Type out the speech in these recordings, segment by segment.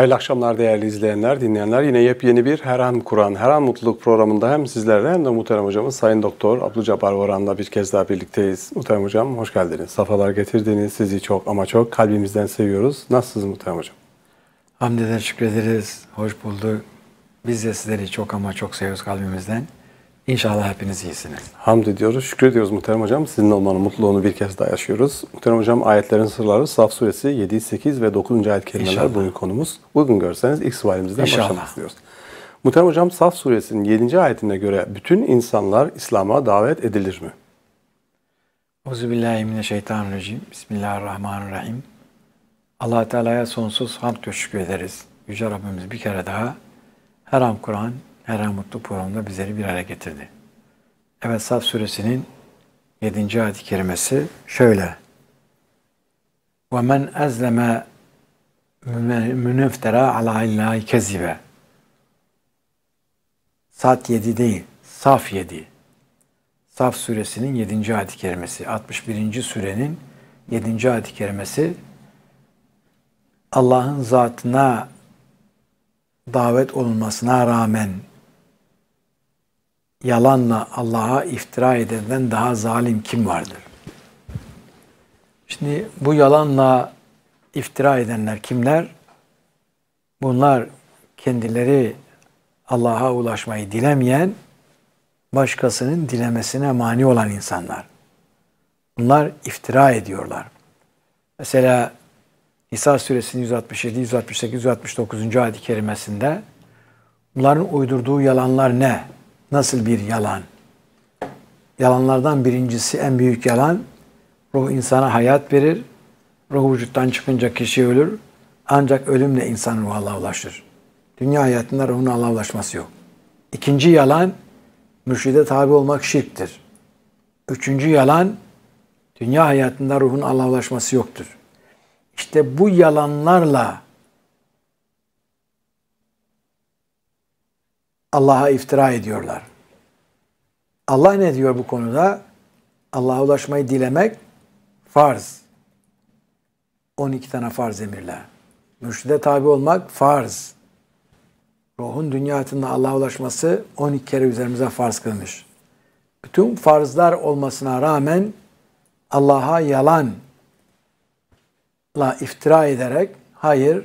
Hayırlı akşamlar değerli izleyenler, dinleyenler. Yine yepyeni bir Her An Kur'an, Her An Mutluluk programında hem sizlerle hem de muhterem hocamız Sayın Doktor Abdülcabbar Voran'la bir kez daha birlikteyiz. Muhterem hocam hoş geldiniz. Safalar getirdiniz. Sizi çok ama çok kalbimizden seviyoruz. Nasılsınız muhterem hocam? Hamdeden şükrederiz. Hoş bulduk. Biz de sizleri çok ama çok seviyoruz kalbimizden. İnşallah hepiniz iyisiniz. Hamd ediyoruz, şükür ediyoruz Muhterem Hocam. Sizin olmanın mutluluğunu bir kez daha yaşıyoruz. Muhterem Hocam ayetlerin sırları Saf Suresi 7, 8 ve 9. ayet kelimeler bugün konumuz. Bugün görseniz ilk sualimizden başlamak istiyoruz. Muhterem Hocam Saf Suresinin 7. ayetine göre bütün insanlar İslam'a davet edilir mi? Euzubillahimineşşeytanirracim. Bismillahirrahmanirrahim. allah Teala'ya sonsuz hamd ve şükür ederiz. Yüce Rabbimiz bir kere daha her an Kur'an her Mutlu programında bizleri bir araya getirdi. Evet Saf suresinin 7. ayet-i kerimesi şöyle. وَمَنْ أَزْلَمَ müneftera ala illahi kezibe. Saat 7 değil, Saf 7. Saf suresinin 7. ayet-i kerimesi. 61. surenin 7. ayet-i kerimesi Allah'ın zatına davet olunmasına rağmen yalanla Allah'a iftira edenden daha zalim kim vardır? Şimdi bu yalanla iftira edenler kimler? Bunlar kendileri Allah'a ulaşmayı dilemeyen, başkasının dilemesine mani olan insanlar. Bunlar iftira ediyorlar. Mesela İsa suresinin 167, 168, 169. ayet-i kerimesinde bunların uydurduğu yalanlar ne? Nasıl bir yalan? Yalanlardan birincisi en büyük yalan. Ruh insana hayat verir. Ruh vücuttan çıkınca kişi ölür. Ancak ölümle insan ruh Allah'a ulaşır. Dünya hayatında ruhun Allah'a ulaşması yok. İkinci yalan, mürşide tabi olmak şirktir. Üçüncü yalan, dünya hayatında ruhun Allah'a ulaşması yoktur. İşte bu yalanlarla Allah'a iftira ediyorlar. Allah ne diyor bu konuda? Allah'a ulaşmayı dilemek farz. 12 tane farz emirler. Mürşide tabi olmak farz. Ruhun dünya hayatında Allah'a ulaşması 12 kere üzerimize farz kılmış. Bütün farzlar olmasına rağmen Allah'a yalanla iftira ederek hayır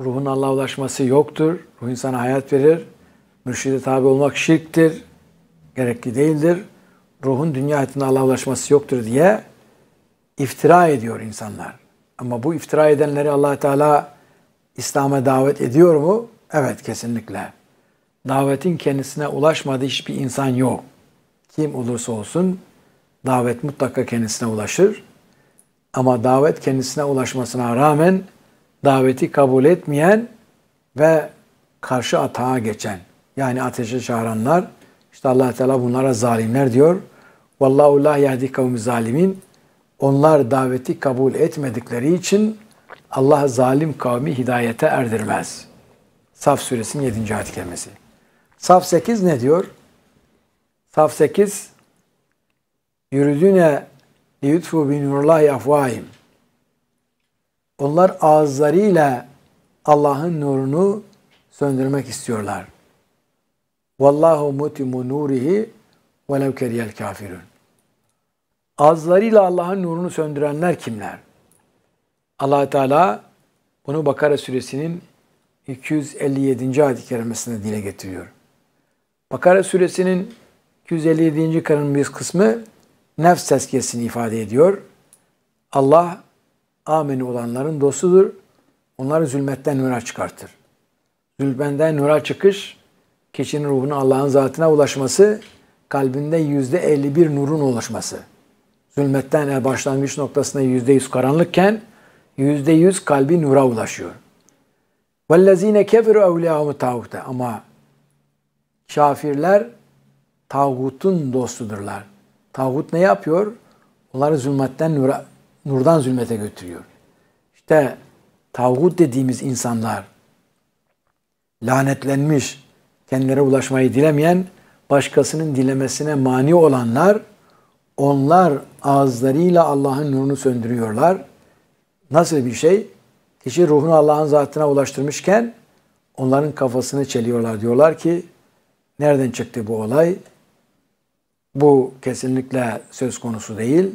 ruhun Allah'a ulaşması yoktur. Ruh insana hayat verir. Mürşide tabi olmak şirktir, gerekli değildir. Ruhun dünya hayatında Allah'laşması yoktur diye iftira ediyor insanlar. Ama bu iftira edenleri allah Teala İslam'a davet ediyor mu? Evet kesinlikle. Davetin kendisine ulaşmadığı hiçbir insan yok. Kim olursa olsun davet mutlaka kendisine ulaşır. Ama davet kendisine ulaşmasına rağmen daveti kabul etmeyen ve karşı atağa geçen yani ateşe çağıranlar. İşte allah Teala bunlara zalimler diyor. Vallahu la yahdi kavmi zalimin. Onlar daveti kabul etmedikleri için Allah zalim kavmi hidayete erdirmez. Saf suresinin 7. ayet kelimesi. Saf 8 ne diyor? Saf 8 Yürüdüne liyutfu bin nurullahi afvahim. Onlar ağızlarıyla Allah'ın nurunu söndürmek istiyorlar. Vallahu mutimu nurihi velev keriyel kafirun. Ağızlarıyla Allah'ın nurunu söndürenler kimler? allah Teala bunu Bakara suresinin 257. ayet-i kerimesinde dile getiriyor. Bakara suresinin 257. karın bir kısmı nefs tezkiyesini ifade ediyor. Allah ameni olanların dostudur. Onları zulmetten nura çıkartır. Zulmenden nura çıkış Kişinin ruhunun Allah'ın zatına ulaşması, kalbinde yüzde 51 nurun ulaşması. Zulmetten başlangıç noktasında yüzde yüz karanlıkken yüzde yüz kalbi nura ulaşıyor. وَالَّذ۪ينَ كَفِرُوا اَوْلِيَاهُمُ تَعُوتَ Ama şafirler tağutun dostudurlar. Tağut ne yapıyor? Onları zulmetten nura, nurdan zulmete götürüyor. İşte tağut dediğimiz insanlar lanetlenmiş, kendilerine ulaşmayı dilemeyen, başkasının dilemesine mani olanlar, onlar ağızlarıyla Allah'ın nurunu söndürüyorlar. Nasıl bir şey? Kişi ruhunu Allah'ın zatına ulaştırmışken onların kafasını çeliyorlar. Diyorlar ki nereden çıktı bu olay? Bu kesinlikle söz konusu değil.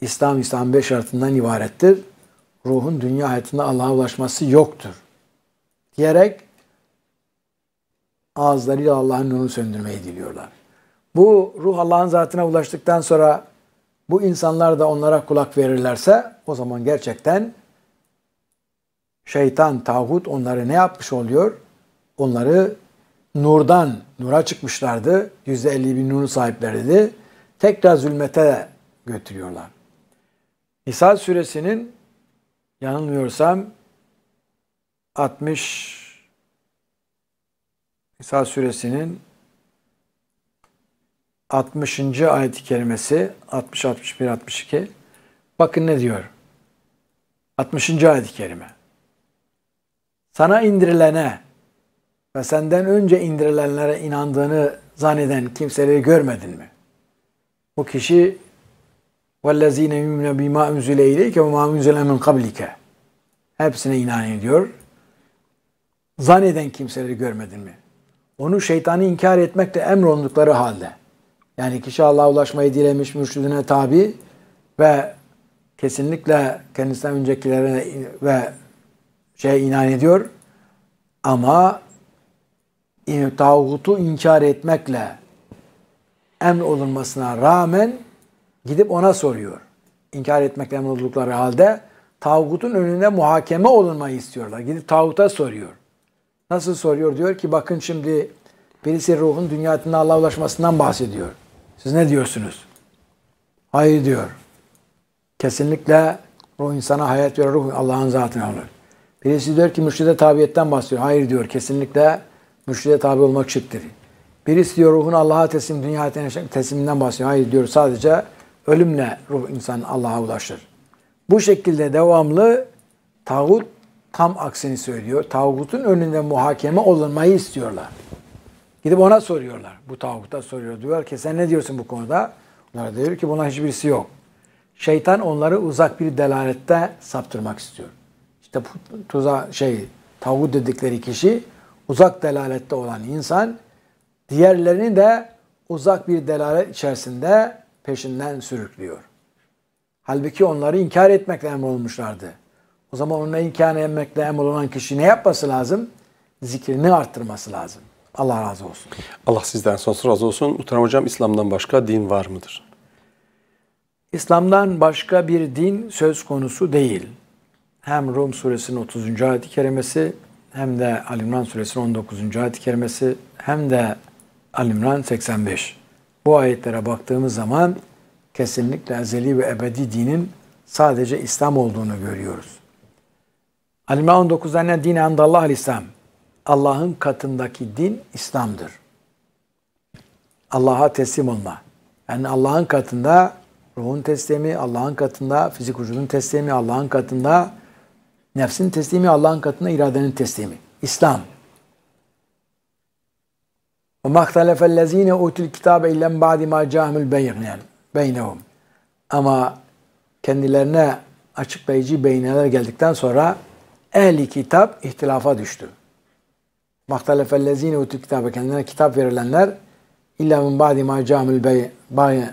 İslam, İslam beş şartından ibarettir. Ruhun dünya hayatında Allah'a ulaşması yoktur. Diyerek ağızlarıyla Allah'ın nurunu söndürmeyi diliyorlar. Bu ruh Allah'ın zatına ulaştıktan sonra bu insanlar da onlara kulak verirlerse o zaman gerçekten şeytan, tağut onları ne yapmış oluyor? Onları nurdan, nura çıkmışlardı. 150 bin nuru sahipleriydi. Tekrar zulmete götürüyorlar. Nisa suresinin yanılmıyorsam 60 İsa suresinin 60. ayet-i kerimesi 60 61 62 bakın ne diyor? 60. ayet-i kerime. Sana indirilene ve senden önce indirilenlere inandığını zanneden kimseleri görmedin mi? O kişi وَالَّذ۪ينَ يُؤْمِنَ بِمَا اُنْزِلَ اِلَيْكَ وَمَا اُنْزِلَ مِنْ قَبْلِكَ Hepsine inan ediyor. Zanneden kimseleri görmedin mi? onu şeytanı inkar etmekle emrolundukları halde. Yani kişi Allah'a ulaşmayı dilemiş mürşidine tabi ve kesinlikle kendisinden öncekilerine ve şey inan ediyor. Ama tağutu inkar etmekle emr olunmasına rağmen gidip ona soruyor. İnkar etmekle emr emrolundukları halde tağutun önünde muhakeme olunmayı istiyorlar. Gidip tağuta soruyor. Nasıl soruyor? Diyor ki bakın şimdi birisi ruhun dünyasına Allah'a ulaşmasından bahsediyor. Siz ne diyorsunuz? Hayır diyor. Kesinlikle ruh insana hayat verir, ruh Allah'ın zatına olur. Birisi diyor ki mürşide tabiyetten bahsediyor. Hayır diyor kesinlikle mürşide tabi olmak şirktir. Birisi diyor ruhun Allah'a teslim, dünyaya tesliminden bahsediyor. Hayır diyor sadece ölümle ruh insan Allah'a ulaşır. Bu şekilde devamlı tağut tam aksini söylüyor. Tağutun önünde muhakeme olunmayı istiyorlar. Gidip ona soruyorlar. Bu tağuta soruyor. Diyor ki sen ne diyorsun bu konuda? Onlar diyor ki buna hiçbirisi yok. Şeytan onları uzak bir delalette saptırmak istiyor. İşte bu tuza şey tağut dedikleri kişi uzak delalette olan insan diğerlerini de uzak bir delalet içerisinde peşinden sürüklüyor. Halbuki onları inkar etmekle emrolmuşlardı. O zaman onun imkanı emmekle emol olan kişi ne yapması lazım? Zikrini arttırması lazım. Allah razı olsun. Allah sizden sonsuz razı olsun. Muhterem Hocam İslam'dan başka din var mıdır? İslam'dan başka bir din söz konusu değil. Hem Rum suresinin 30. ayet-i kerimesi hem de Alimran suresinin 19. ayet-i kerimesi hem de Alimran 85. Bu ayetlere baktığımız zaman kesinlikle ezeli ve ebedi dinin sadece İslam olduğunu görüyoruz. Alime 19 anne dini andallah İslam. Allah'ın katındaki din İslam'dır. Allah'a teslim olma. Yani Allah'ın katında ruhun teslimi, Allah'ın katında fizik vücudun teslimi, Allah'ın katında nefsin teslimi, Allah'ın katında iradenin teslimi. İslam. وَمَا اَخْتَلَفَ الَّذ۪ينَ اُوتُ الْكِتَابَ اِلَّا بَعْدِ مَا جَاهُمُ الْبَيْغْنَانِ Ama kendilerine açıklayıcı beyneler geldikten sonra ehli kitap ihtilafa düştü. Mahtelefellezine utu kitabe kendilerine kitap verilenler illa min ba'di ma camil bay e,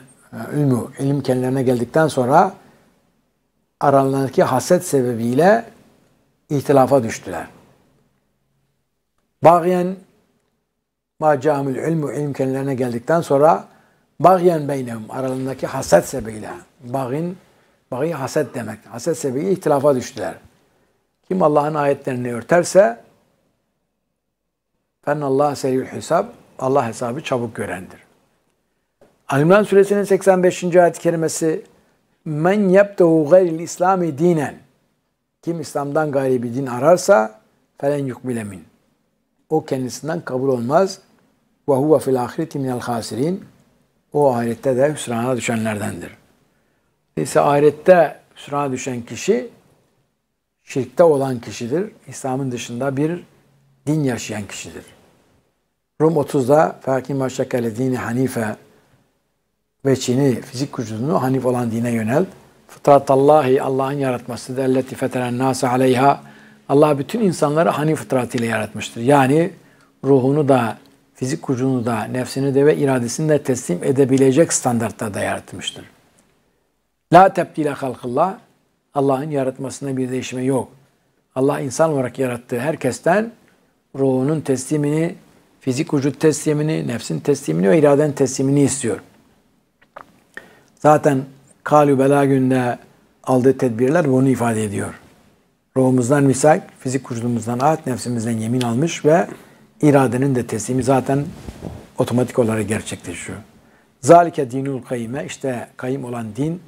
ilmu ilim kendilerine geldikten sonra aralarındaki haset sebebiyle ihtilafa düştüler. Bağyen ma camil ilmu ilim kendilerine geldikten sonra bağyen beynehum aralarındaki haset sebebiyle bağin baği haset demek. Haset sebebiyle ihtilafa düştüler. Kim Allah'ın ayetlerini örterse Allah seriyül hesap Allah hesabı çabuk görendir. Alimran suresinin 85. ayet-i kerimesi Men yebtehu gayril islami dinen Kim İslam'dan gayri bir din ararsa felen yukbile min. O kendisinden kabul olmaz. Ve huve fil ahireti minel O ahirette de hüsrana düşenlerdendir. Neyse ahirette hüsrana düşen kişi şirkte olan kişidir. İslam'ın dışında bir din yaşayan kişidir. Rum 30'da Fakim Maşakale dini hanife ve Çin'i fizik vücudunu hanif olan dine yönelt. Fıtratallahi Allah'ın yaratması delleti feteren nasa aleyha Allah bütün insanları hanif fıtratıyla yaratmıştır. Yani ruhunu da, fizik gücünü da, nefsini de ve iradesini de teslim edebilecek standartta da yaratmıştır. La tebdile halkıllah Allah'ın yaratmasında bir değişime yok. Allah insan olarak yarattığı herkesten ruhunun teslimini, fizik vücut teslimini, nefsin teslimini ve iraden teslimini istiyor. Zaten kalü bela günde aldığı tedbirler bunu ifade ediyor. Ruhumuzdan misak, fizik vücudumuzdan ait, nefsimizden yemin almış ve iradenin de teslimi zaten otomatik olarak gerçekleşiyor. Zalike dinul kayime, işte kayım olan din,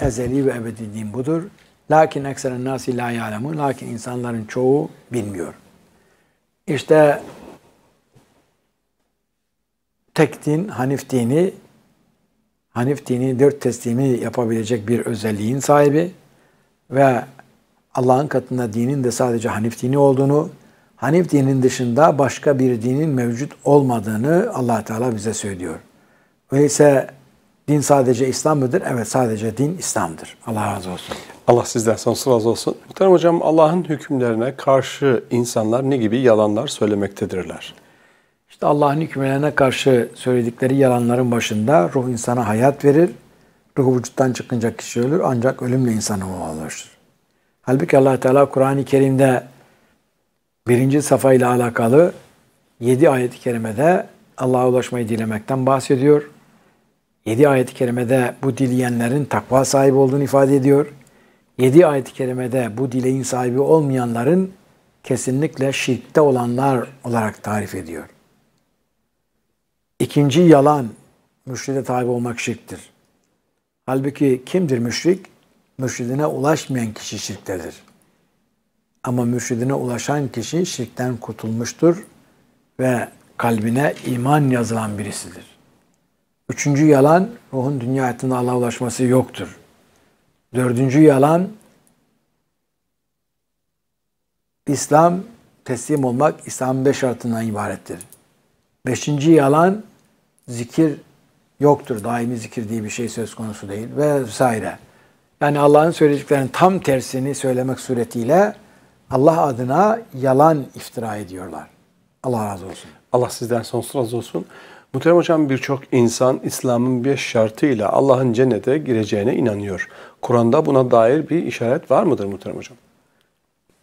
ezeli ve ebedi din budur. Lakin ekseren nasi la ya'lemun. Lakin insanların çoğu bilmiyor. İşte tek din, Hanif dini, Hanif dini dört teslimi yapabilecek bir özelliğin sahibi ve Allah'ın katında dinin de sadece Hanif dini olduğunu, Hanif dinin dışında başka bir dinin mevcut olmadığını allah Teala bize söylüyor. Öyleyse din sadece İslam mıdır? Evet sadece din İslam'dır. Allah razı olsun. Allah sizden sonsuz razı olsun. Muhterem Hocam Allah'ın hükümlerine karşı insanlar ne gibi yalanlar söylemektedirler? İşte Allah'ın hükümlerine karşı söyledikleri yalanların başında ruh insana hayat verir. Ruhu vücuttan çıkınca kişi ölür ancak ölümle insana ulaşır. Halbuki allah Teala Kur'an-ı Kerim'de birinci safa ile alakalı 7 ayet-i kerimede Allah'a ulaşmayı dilemekten bahsediyor. 7 ayet-i kerimede bu dileyenlerin takva sahibi olduğunu ifade ediyor. 7 ayet-i kerimede bu dileğin sahibi olmayanların kesinlikle şirkte olanlar olarak tarif ediyor. İkinci yalan, müşride tabi olmak şirktir. Halbuki kimdir müşrik? Müşridine ulaşmayan kişi şirktedir. Ama müşridine ulaşan kişi şirkten kurtulmuştur ve kalbine iman yazılan birisidir. Üçüncü yalan, ruhun dünya hayatında Allah'a ulaşması yoktur. Dördüncü yalan İslam teslim olmak İslam'ın beş şartından ibarettir. Beşinci yalan zikir yoktur. Daimi zikir diye bir şey söz konusu değil ve vesaire. Yani Allah'ın söylediklerinin tam tersini söylemek suretiyle Allah adına yalan iftira ediyorlar. Allah razı olsun. Allah sizden sonsuz razı olsun. Muhterem Hocam birçok insan İslam'ın beş şartıyla Allah'ın cennete gireceğine inanıyor. Kur'an'da buna dair bir işaret var mıdır Muhterem Hocam?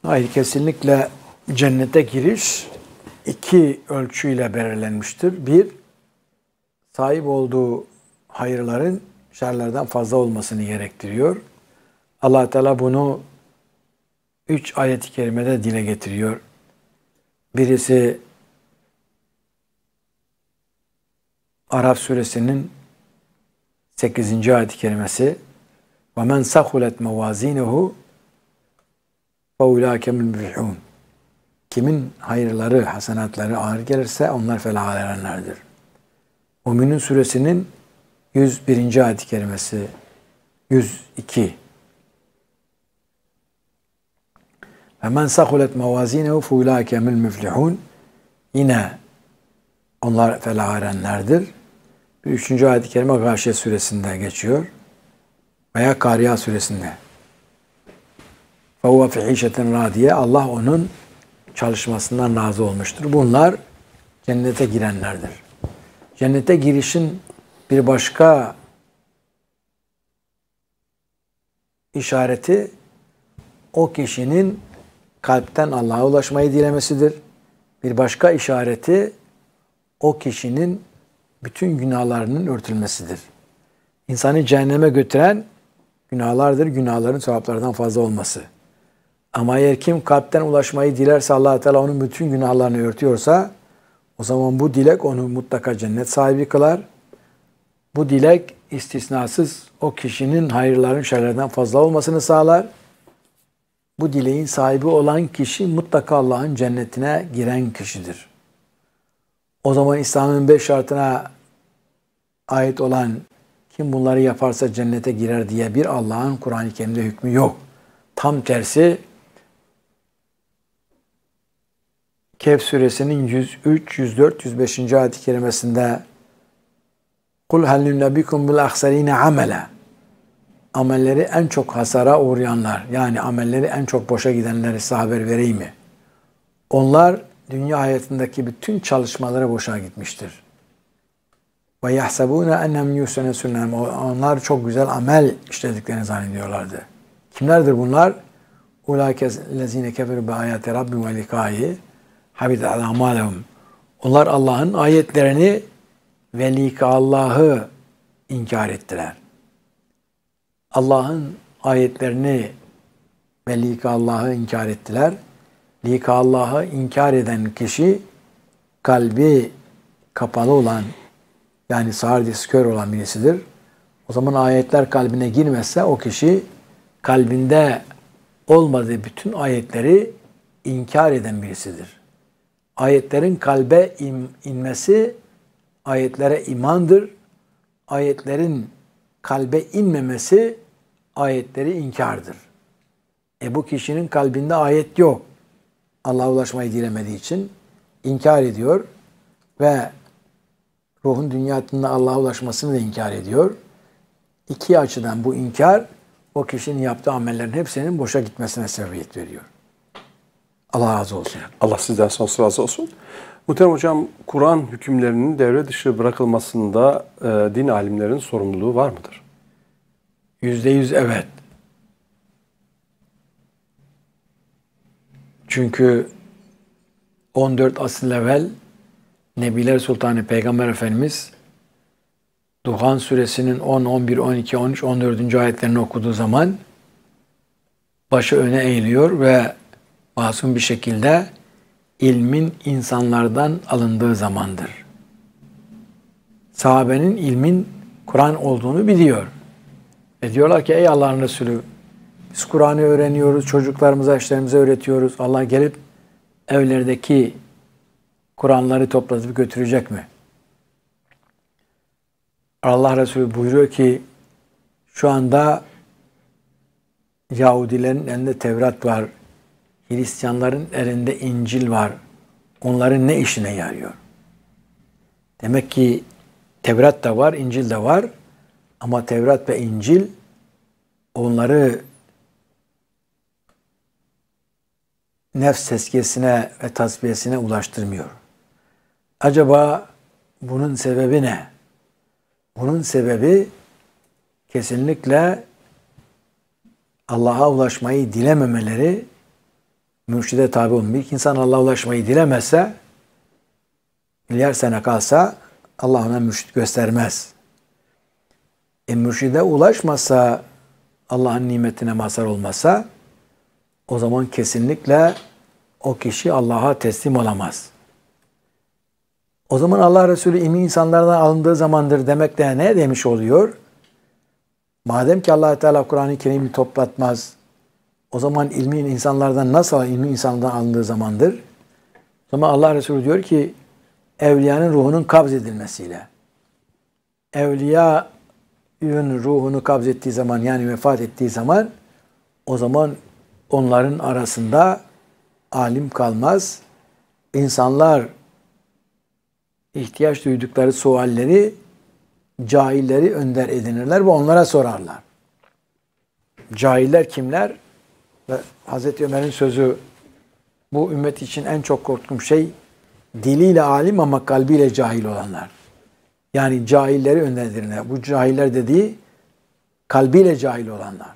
Hayır kesinlikle cennete giriş iki ölçüyle belirlenmiştir. Bir, sahip olduğu hayırların şerlerden fazla olmasını gerektiriyor. allah Teala bunu üç ayet-i kerimede dile getiriyor. Birisi Araf suresinin 8. ayet-i kerimesi وَمَنْ سَخُلَتْ مَوَازِينَهُ فَاُولَٰئِكَ مُلْمُفْلِحُونَ Kimin hayırları, hasenatları ağır gelirse onlar felah erenlerdir. Müminun suresinin 101. ayet-i kerimesi 102 فَمَنْ سَخُلَتْ مَوَازِينَهُ فَاُولَٰئِكَ مُلْمُفْلِحُونَ Yine onlar felah erenlerdir. 3. ayet-i kerime Gâşiye suresinde geçiyor. Veya Kariya suresinde. فَهُوَ فِي حِشَةٍ Allah onun çalışmasından razı olmuştur. Bunlar cennete girenlerdir. Cennete girişin bir başka işareti o kişinin kalpten Allah'a ulaşmayı dilemesidir. Bir başka işareti o kişinin bütün günahlarının örtülmesidir. İnsanı cehenneme götüren günahlardır. Günahların sevaplardan fazla olması. Ama eğer kim kalpten ulaşmayı dilerse allah Teala onun bütün günahlarını örtüyorsa o zaman bu dilek onu mutlaka cennet sahibi kılar. Bu dilek istisnasız o kişinin hayırların şeylerden fazla olmasını sağlar. Bu dileğin sahibi olan kişi mutlaka Allah'ın cennetine giren kişidir. O zaman İslam'ın beş şartına ait olan kim bunları yaparsa cennete girer diye bir Allah'ın Kur'an-ı Kerim'de hükmü yok. Tam tersi Kehf suresinin 103, 104, 105. ayet-i kerimesinde Kul halim nebikum bil ahsarine amele Amelleri en çok hasara uğrayanlar yani amelleri en çok boşa gidenleri size haber vereyim mi? Onlar dünya hayatındaki bütün çalışmaları boşa gitmiştir. Ve yahsebûne ennem yusene sünnem. Onlar çok güzel amel işlediklerini zannediyorlardı. Kimlerdir bunlar? Ulaike lezine kefir bi ayati rabbim ve likâhi habite Onlar Allah'ın ayetlerini ve Allah'ı inkar ettiler. Allah'ın ayetlerini ve Allah'ı inkar ettiler. Lika Allah'ı inkar eden kişi kalbi kapalı olan yani sardis kör olan birisidir. O zaman ayetler kalbine girmezse o kişi kalbinde olmadığı bütün ayetleri inkar eden birisidir. Ayetlerin kalbe inmesi ayetlere imandır. Ayetlerin kalbe inmemesi ayetleri inkardır. E bu kişinin kalbinde ayet yok. Allah'a ulaşmayı dilemediği için inkar ediyor ve ruhun dünyasında Allah'a ulaşmasını da inkar ediyor. İki açıdan bu inkar o kişinin yaptığı amellerin hepsinin boşa gitmesine sebebiyet veriyor. Allah razı olsun. Allah sizden sonsuz razı olsun. Muhterem Hocam, Kur'an hükümlerinin devre dışı bırakılmasında e, din alimlerinin sorumluluğu var mıdır? Yüzde yüz evet. Çünkü 14 asıl evvel Nebiler Sultanı Peygamber Efendimiz Duhan suresinin 10, 11, 12, 13, 14. ayetlerini okuduğu zaman başı öne eğiliyor ve masum bir şekilde ilmin insanlardan alındığı zamandır. Sahabenin ilmin Kur'an olduğunu biliyor. Ve diyorlar ki ey Allah'ın Resulü biz Kur'an'ı öğreniyoruz, çocuklarımıza, eşlerimize öğretiyoruz. Allah gelip evlerdeki Kur'anları toplatıp götürecek mi? Allah Resulü buyuruyor ki şu anda Yahudilerin elinde Tevrat var. Hristiyanların elinde İncil var. Onların ne işine yarıyor? Demek ki Tevrat da var, İncil de var. Ama Tevrat ve İncil onları nefs tezkiyesine ve tasfiyesine ulaştırmıyor. Acaba bunun sebebi ne? Bunun sebebi kesinlikle Allah'a ulaşmayı dilememeleri mürşide tabi olun bir insan Allah'a ulaşmayı dilemezse milyar sene kalsa Allah ona mürşit göstermez. E mürşide ulaşmasa Allah'ın nimetine mazhar olmasa o zaman kesinlikle o kişi Allah'a teslim olamaz. O zaman Allah Resulü imi insanlardan alındığı zamandır demek de ne demiş oluyor? Madem ki allah Teala Kur'an-ı Kerim'i toplatmaz, o zaman ilmin insanlardan nasıl ilmin insanlardan alındığı zamandır? O zaman Allah Resulü diyor ki, evliyanın ruhunun kabz edilmesiyle. Evliyanın ruhunu kabz ettiği zaman yani vefat ettiği zaman o zaman onların arasında alim kalmaz. İnsanlar ihtiyaç duydukları sualleri cahilleri önder edinirler ve onlara sorarlar. Cahiller kimler? Ve Hazreti Ömer'in sözü bu ümmet için en çok korktuğum şey diliyle alim ama kalbiyle cahil olanlar. Yani cahilleri önder edinirler. Bu cahiller dediği kalbiyle cahil olanlar.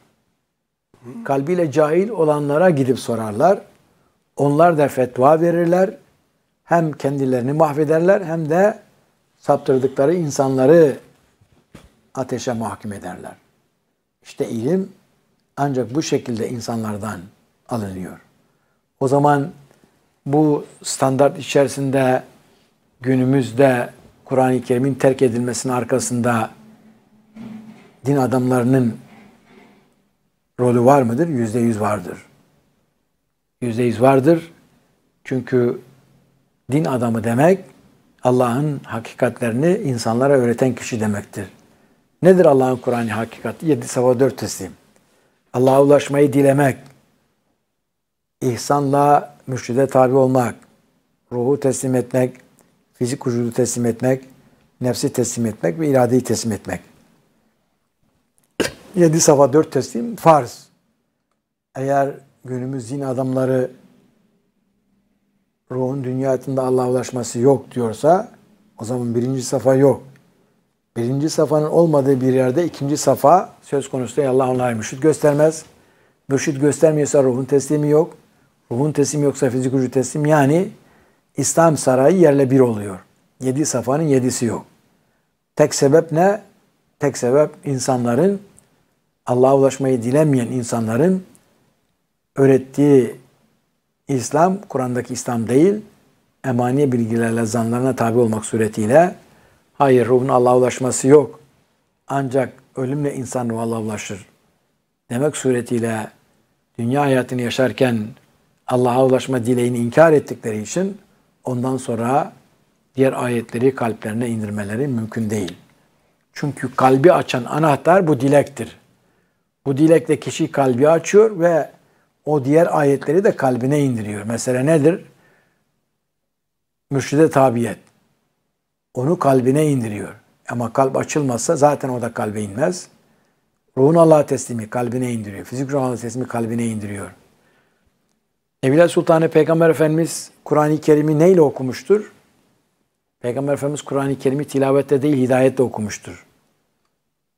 Kalbiyle cahil olanlara gidip sorarlar. Onlar da fetva verirler. Hem kendilerini mahvederler hem de saptırdıkları insanları ateşe mahkum ederler. İşte ilim ancak bu şekilde insanlardan alınıyor. O zaman bu standart içerisinde günümüzde Kur'an-ı Kerim'in terk edilmesinin arkasında din adamlarının rolü var mıdır? Yüzde yüz vardır yüzde yüz vardır. Çünkü din adamı demek Allah'ın hakikatlerini insanlara öğreten kişi demektir. Nedir Allah'ın Kur'an'ı hakikat? Yedi sabah dört teslim. Allah'a ulaşmayı dilemek, ihsanla mürşide tabi olmak, ruhu teslim etmek, fizik vücudu teslim etmek, nefsi teslim etmek ve iradeyi teslim etmek. Yedi sabah dört teslim farz. Eğer günümüz din adamları ruhun dünyatında Allah'a ulaşması yok diyorsa o zaman birinci safa yok. Birinci safanın olmadığı bir yerde ikinci safa söz konusu değil. Allah onlara müşrit göstermez. Müşrit göstermiyorsa ruhun teslimi yok. Ruhun teslimi yoksa fizik ucu teslim. Yani İslam sarayı yerle bir oluyor. Yedi safanın yedisi yok. Tek sebep ne? Tek sebep insanların Allah'a ulaşmayı dilemeyen insanların öğrettiği İslam, Kur'an'daki İslam değil, emani bilgilerle, zanlarına tabi olmak suretiyle hayır ruhun Allah'a ulaşması yok. Ancak ölümle insan ruhu Allah'a ulaşır. Demek suretiyle dünya hayatını yaşarken Allah'a ulaşma dileğini inkar ettikleri için ondan sonra diğer ayetleri kalplerine indirmeleri mümkün değil. Çünkü kalbi açan anahtar bu dilektir. Bu dilekle kişi kalbi açıyor ve o diğer ayetleri de kalbine indiriyor. Mesela nedir? Mürşide tabiyet. Onu kalbine indiriyor. Ama kalp açılmazsa zaten o da kalbe inmez. Ruhun Allah'a teslimi kalbine indiriyor. Fizik ruhun Allah'a teslimi kalbine indiriyor. Nebiler Sultanı Peygamber Efendimiz Kur'an-ı Kerim'i neyle okumuştur? Peygamber Efendimiz Kur'an-ı Kerim'i tilavette değil hidayetle okumuştur.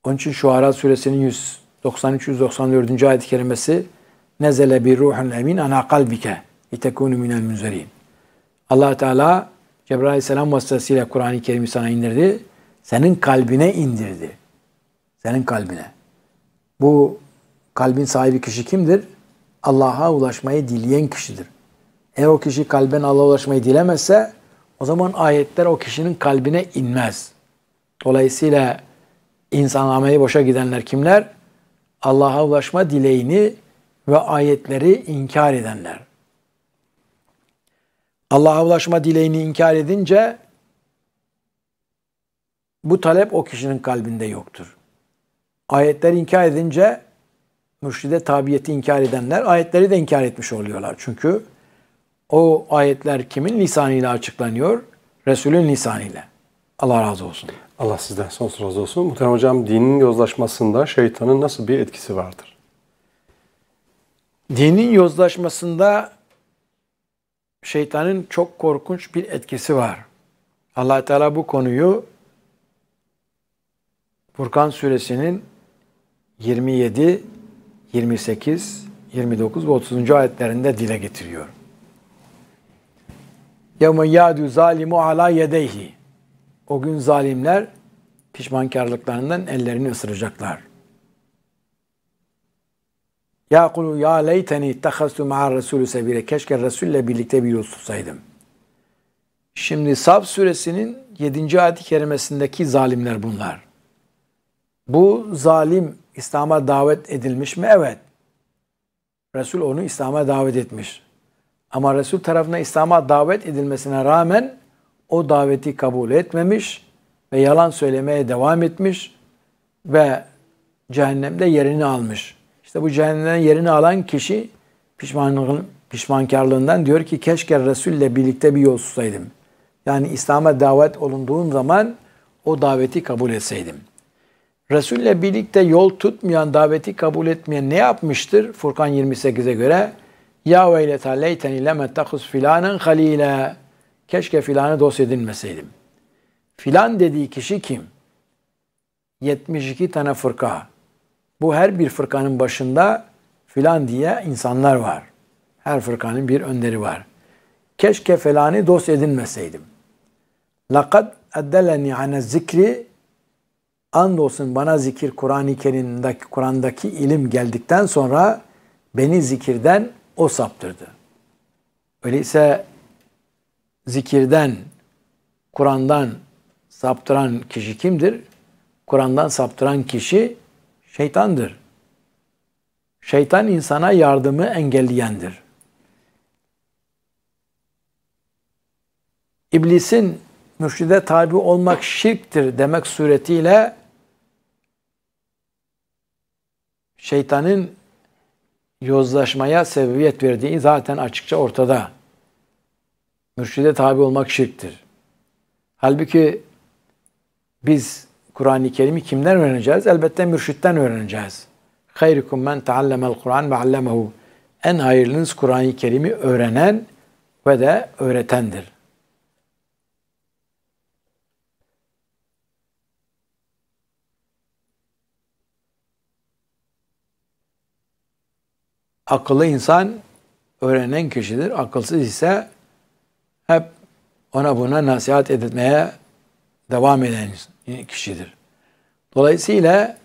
Onun için Şuara Suresinin 193-194. ayet-i kerimesi nezele bir ruhun emin ana kalbike litekunu minel münzerin. allah Teala Cebrail Aleyhisselam vasıtasıyla Kur'an-ı Kerim'i sana indirdi. Senin kalbine indirdi. Senin kalbine. Bu kalbin sahibi kişi kimdir? Allah'a ulaşmayı dileyen kişidir. Eğer o kişi kalben Allah'a ulaşmayı dilemezse o zaman ayetler o kişinin kalbine inmez. Dolayısıyla insan ameli boşa gidenler kimler? Allah'a ulaşma dileğini ve ayetleri inkar edenler. Allah'a ulaşma dileğini inkar edince bu talep o kişinin kalbinde yoktur. Ayetleri inkar edince mürşide tabiyeti inkar edenler ayetleri de inkar etmiş oluyorlar. Çünkü o ayetler kimin lisanıyla açıklanıyor? Resulün lisanıyla. Allah razı olsun. Allah sizden sonsuz razı olsun. Muhterem Hocam dinin yozlaşmasında şeytanın nasıl bir etkisi vardır? dinin yozlaşmasında şeytanın çok korkunç bir etkisi var. allah Teala bu konuyu Furkan suresinin 27, 28, 29 ve 30. ayetlerinde dile getiriyor. يَوْمَ يَعْدُ zalimu ala يَدَيْهِ O gün zalimler pişmankarlıklarından ellerini ısıracaklar.'' Ya kulu ya leyteni tehastu ma'ar resulü sebire. Keşke Resul'le birlikte bir yol tutsaydım. Şimdi Sab suresinin 7. ayet-i kerimesindeki zalimler bunlar. Bu zalim İslam'a davet edilmiş mi? Evet. Resul onu İslam'a davet etmiş. Ama Resul tarafına İslam'a davet edilmesine rağmen o daveti kabul etmemiş ve yalan söylemeye devam etmiş ve cehennemde yerini almış. İşte bu cehennemden yerini alan kişi pişmanlığın, pişmankarlığından diyor ki keşke ile birlikte bir yol tutsaydım. Yani İslam'a davet olunduğum zaman o daveti kabul etseydim. ile birlikte yol tutmayan, daveti kabul etmeyen ne yapmıştır? Furkan 28'e göre ya veylete leyteni lem ettahus filanen halile. Keşke filanı dost edinmeseydim. Filan dediği kişi kim? 72 tane fırka, bu her bir fırkanın başında filan diye insanlar var. Her fırkanın bir önderi var. Keşke felani dost edinmeseydim. Lakad eddeleni ane zikri andolsun bana zikir Kur'an-ı Kerim'deki Kur'an'daki ilim geldikten sonra beni zikirden o saptırdı. Öyleyse zikirden, Kur'an'dan saptıran kişi kimdir? Kur'an'dan saptıran kişi şeytandır. Şeytan insana yardımı engelleyendir. İblisin mürşide tabi olmak şirktir demek suretiyle şeytanın yozlaşmaya sebebiyet verdiği zaten açıkça ortada. Mürşide tabi olmak şirktir. Halbuki biz Kur'an-ı Kerim'i kimden öğreneceğiz? Elbette mürşitten öğreneceğiz. Hayrukum men taallemel Kur'an ve allemehu. En hayırlınız Kur'an-ı Kerim'i öğrenen ve de öğretendir. Akıllı insan öğrenen kişidir. Akılsız ise hep ona buna nasihat etmeye devam eden kişidir. Dolayısıyla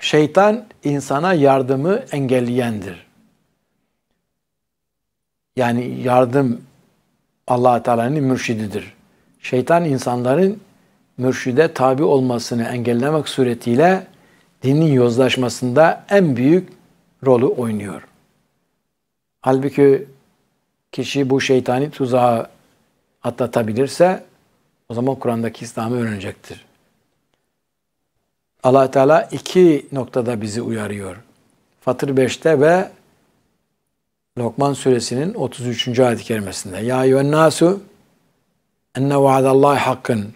şeytan insana yardımı engelleyendir. Yani yardım Allah Teala'nın mürşididir. Şeytan insanların mürşide tabi olmasını engellemek suretiyle dinin yozlaşmasında en büyük rolü oynuyor. Halbuki kişi bu şeytani tuzağı atlatabilirse o zaman Kur'an'daki İslam'ı öğrenecektir. allah Teala iki noktada bizi uyarıyor. Fatır 5'te ve Lokman suresinin 33. ayet-i kerimesinde. Ya eyyühennâsü enne vaadallahi hakkın.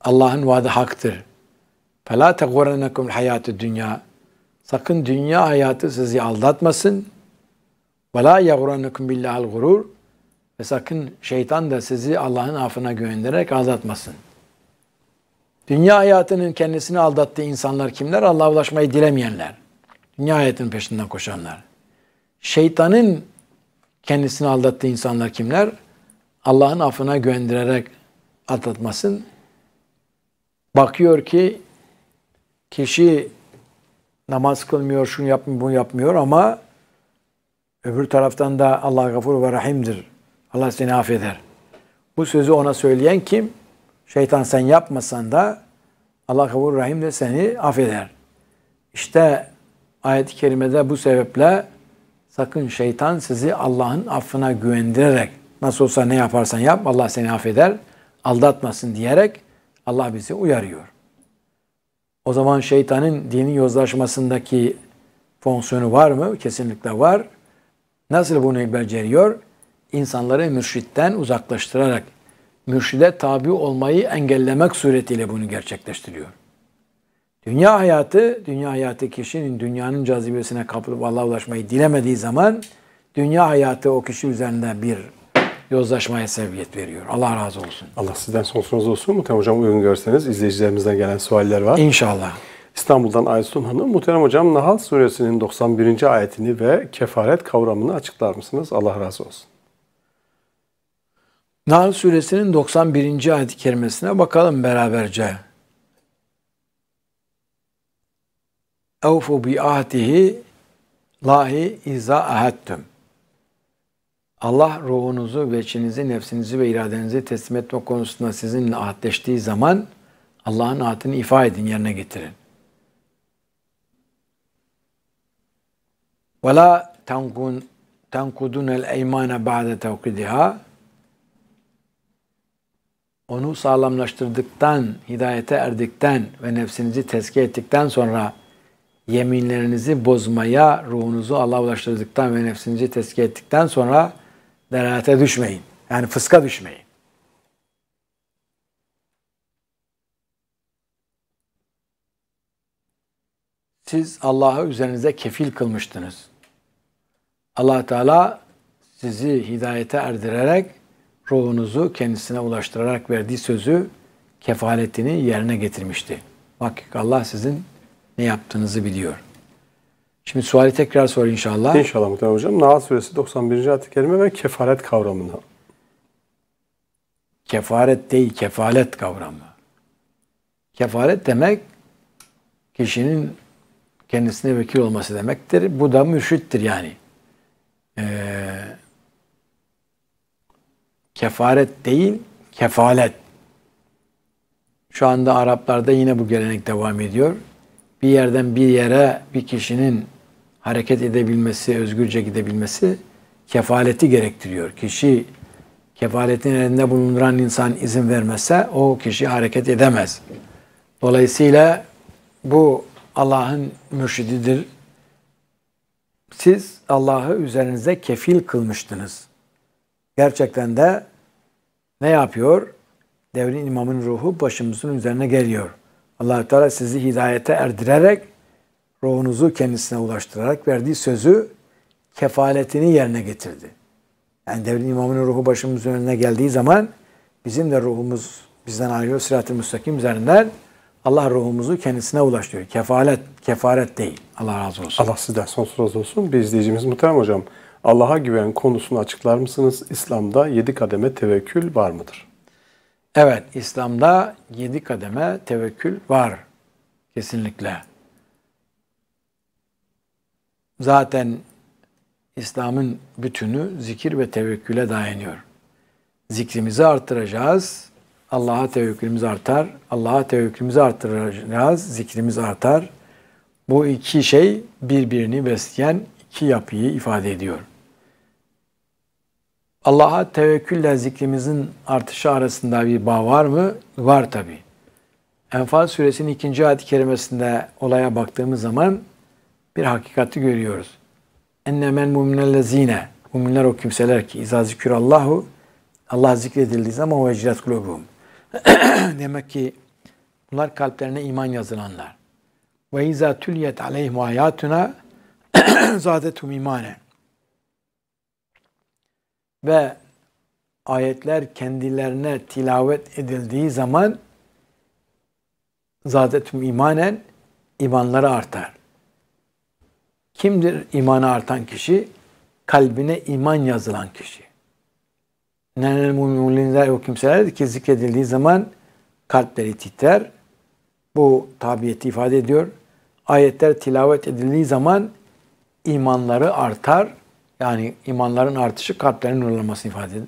Allah'ın vaadi haktır. فَلَا تَغْوَرَنَكُمْ hayatı dünya. Sakın dünya hayatı sizi aldatmasın. وَلَا يَغْرَنَكُمْ بِاللّٰهِ gurur ve sakın şeytan da sizi Allah'ın affına göndererek aldatmasın. Dünya hayatının kendisini aldattığı insanlar kimler? Allah'a ulaşmayı dilemeyenler. Dünya hayatının peşinden koşanlar. Şeytanın kendisini aldattığı insanlar kimler? Allah'ın affına göndererek aldatmasın. Bakıyor ki kişi namaz kılmıyor, şunu yapmıyor, bunu yapmıyor ama öbür taraftan da Allah gafur ve rahimdir Allah seni affeder. Bu sözü ona söyleyen kim? Şeytan sen yapmasan da Allah kabul rahim de seni affeder. İşte ayet-i kerimede bu sebeple sakın şeytan sizi Allah'ın affına güvendirerek nasıl olsa ne yaparsan yap Allah seni affeder, aldatmasın diyerek Allah bizi uyarıyor. O zaman şeytanın dinin yozlaşmasındaki fonksiyonu var mı? Kesinlikle var. Nasıl bunu beceriyor? insanları mürşitten uzaklaştırarak mürşide tabi olmayı engellemek suretiyle bunu gerçekleştiriyor. Dünya hayatı, dünya hayatı kişinin dünyanın cazibesine kapılıp Allah'a ulaşmayı dilemediği zaman dünya hayatı o kişi üzerinde bir yozlaşmaya sebebiyet veriyor. Allah razı olsun. Allah sizden sonsuz olsun. Muhtemelen hocam uygun görseniz izleyicilerimizden gelen sualler var. İnşallah. İstanbul'dan Aysun Hanım. Muhterem Hocam Nahal Suresinin 91. ayetini ve kefaret kavramını açıklar mısınız? Allah razı olsun. Nahl suresinin 91. ayet-i kerimesine bakalım beraberce. Evfu bi ahdihi lahi iza ahattüm. Allah ruhunuzu, veçinizi, nefsinizi ve iradenizi teslim etme konusunda sizinle ahitleştiği zaman Allah'ın ahdini ifa edin, yerine getirin. وَلَا تَنْقُدُونَ الْاَيْمَانَ بَعْدَ تَوْقِدِهَا onu sağlamlaştırdıktan, hidayete erdikten ve nefsinizi tezkiye ettikten sonra yeminlerinizi bozmaya ruhunuzu Allah'a ulaştırdıktan ve nefsinizi tezkiye ettikten sonra derahate düşmeyin. Yani fıska düşmeyin. Siz Allah'ı üzerinize kefil kılmıştınız. allah Teala sizi hidayete erdirerek ruhunuzu kendisine ulaştırarak verdiği sözü kefaletini yerine getirmişti. Muhakkak Allah sizin ne yaptığınızı biliyor. Şimdi suali tekrar sor inşallah. İnşallah muhtemelen hocam. Nahl suresi 91. ayet-i ve kefaret kavramını. Kefaret değil, kefalet kavramı. Kefalet demek kişinin kendisine vekil olması demektir. Bu da mürşittir yani. Ee, Kefaret değil, kefalet. Şu anda Araplarda yine bu gelenek devam ediyor. Bir yerden bir yere bir kişinin hareket edebilmesi, özgürce gidebilmesi kefaleti gerektiriyor. Kişi kefaletin elinde bulunduran insan izin vermezse o kişi hareket edemez. Dolayısıyla bu Allah'ın mürşididir. Siz Allah'ı üzerinize kefil kılmıştınız. Gerçekten de ne yapıyor? Devrin imamın ruhu başımızın üzerine geliyor. allah Teala sizi hidayete erdirerek, ruhunuzu kendisine ulaştırarak verdiği sözü kefaletini yerine getirdi. Yani devrin imamın ruhu başımızın önüne geldiği zaman bizim de ruhumuz bizden ayrılıyor. Sırat-ı müstakim üzerinden Allah ruhumuzu kendisine ulaştırıyor. Kefalet, kefaret değil. Allah razı olsun. Allah sizden sonsuz razı olsun. Bir izleyicimiz Muhterem Hocam. Allah'a güven konusunu açıklar mısınız? İslam'da yedi kademe tevekkül var mıdır? Evet, İslam'da yedi kademe tevekkül var. Kesinlikle. Zaten İslam'ın bütünü zikir ve tevekküle dayanıyor. Zikrimizi artıracağız. Allah'a tevekkülümüz artar. Allah'a tevekkülümüz artıracağız. Zikrimiz artar. Bu iki şey birbirini besleyen iki yapıyı ifade ediyor. Allah'a tevekkülle zikrimizin artışı arasında bir bağ var mı? Var tabi. Enfal suresinin ikinci ayet-i kerimesinde olaya baktığımız zaman bir hakikati görüyoruz. Enne men muminellezine mu'minler o kimseler ki izâ zikürallahu Allah zikredildiği zaman o ecret kulubum. Demek ki bunlar kalplerine iman yazılanlar. Ve izâ tüliyet aleyhim ayâtuna zâdetum imane ve ayetler kendilerine tilavet edildiği zaman zadetüm imanen imanları artar. Kimdir imanı artan kişi? Kalbine iman yazılan kişi. Nenel mu'minler o kimselerdir ki zikredildiği zaman kalpleri titrer. Bu tabiyeti ifade ediyor. Ayetler tilavet edildiği zaman imanları artar yani imanların artışı kalplerin nurlanmasını ifade eder.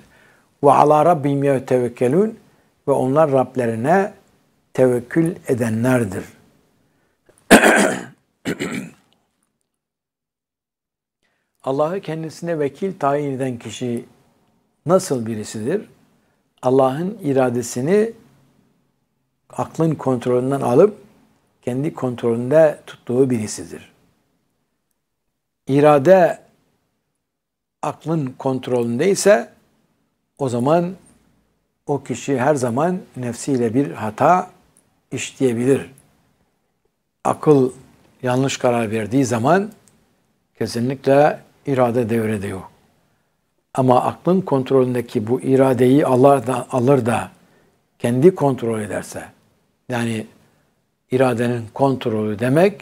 Ve ala rabbim yetevekkelun ve onlar Rablerine tevekkül edenlerdir. Allah'ı kendisine vekil tayin eden kişi nasıl birisidir? Allah'ın iradesini aklın kontrolünden alıp kendi kontrolünde tuttuğu birisidir. İrade aklın kontrolündeyse o zaman o kişi her zaman nefsiyle bir hata işleyebilir. Akıl yanlış karar verdiği zaman kesinlikle irade devrede yok. Ama aklın kontrolündeki bu iradeyi Allah da, alır da kendi kontrol ederse, yani iradenin kontrolü demek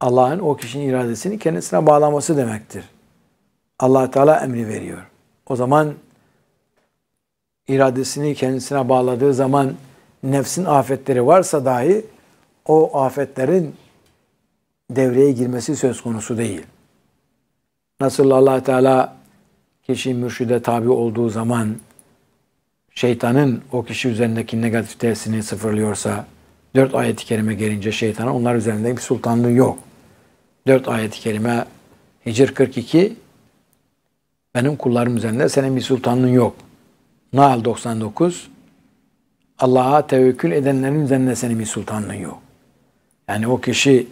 Allah'ın o kişinin iradesini kendisine bağlaması demektir allah Teala emri veriyor. O zaman iradesini kendisine bağladığı zaman nefsin afetleri varsa dahi o afetlerin devreye girmesi söz konusu değil. Nasıl allah Teala kişi mürşide tabi olduğu zaman şeytanın o kişi üzerindeki negatif tesirini sıfırlıyorsa, dört ayet-i kerime gelince şeytana onlar üzerinde bir sultanlığı yok. Dört ayet-i kerime Hicr 42, benim kullarım üzerinde senin bir sultanın yok. Nahl 99 Allah'a tevekkül edenlerin üzerinde senin bir sultanın yok. Yani o kişi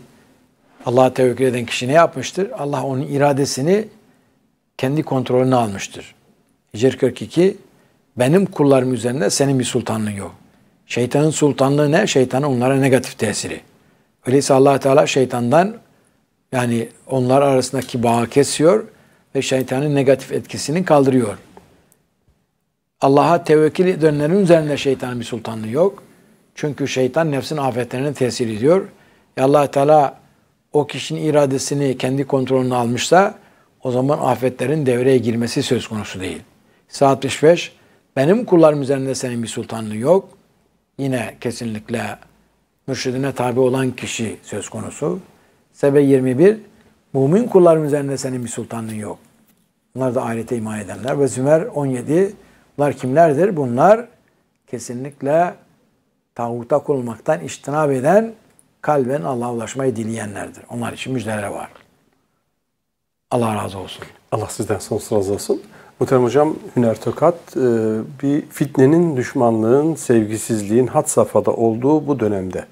Allah'a tevekkül eden kişi ne yapmıştır? Allah onun iradesini kendi kontrolüne almıştır. Hicr 42 benim kullarım üzerinde senin bir sultanlığın yok. Şeytanın sultanlığı ne? Şeytanın onlara negatif tesiri. Öyleyse allah Teala şeytandan yani onlar arasındaki bağı kesiyor ve şeytanın negatif etkisini kaldırıyor. Allah'a tevekkül edenlerin üzerinde şeytanın bir sultanlığı yok. Çünkü şeytan nefsin afetlerine tesir ediyor. E allah Teala o kişinin iradesini kendi kontrolüne almışsa o zaman afetlerin devreye girmesi söz konusu değil. Saat 65 benim kullarım üzerinde senin bir sultanlığı yok. Yine kesinlikle mürşidine tabi olan kişi söz konusu. Sebe 21 Mumin kulların üzerinde senin bir sultanın yok. Bunlar da ahirete iman edenler. Ve Zümer 17 bunlar kimlerdir? Bunlar kesinlikle tağuta kulmaktan iştinab eden kalben Allah'a ulaşmayı dileyenlerdir. Onlar için müjdeler var. Allah razı olsun. Allah sizden sonsuz razı olsun. Muhterem Hocam, Hüner Tokat, e, bir fitnenin, düşmanlığın, sevgisizliğin had safhada olduğu bu dönemde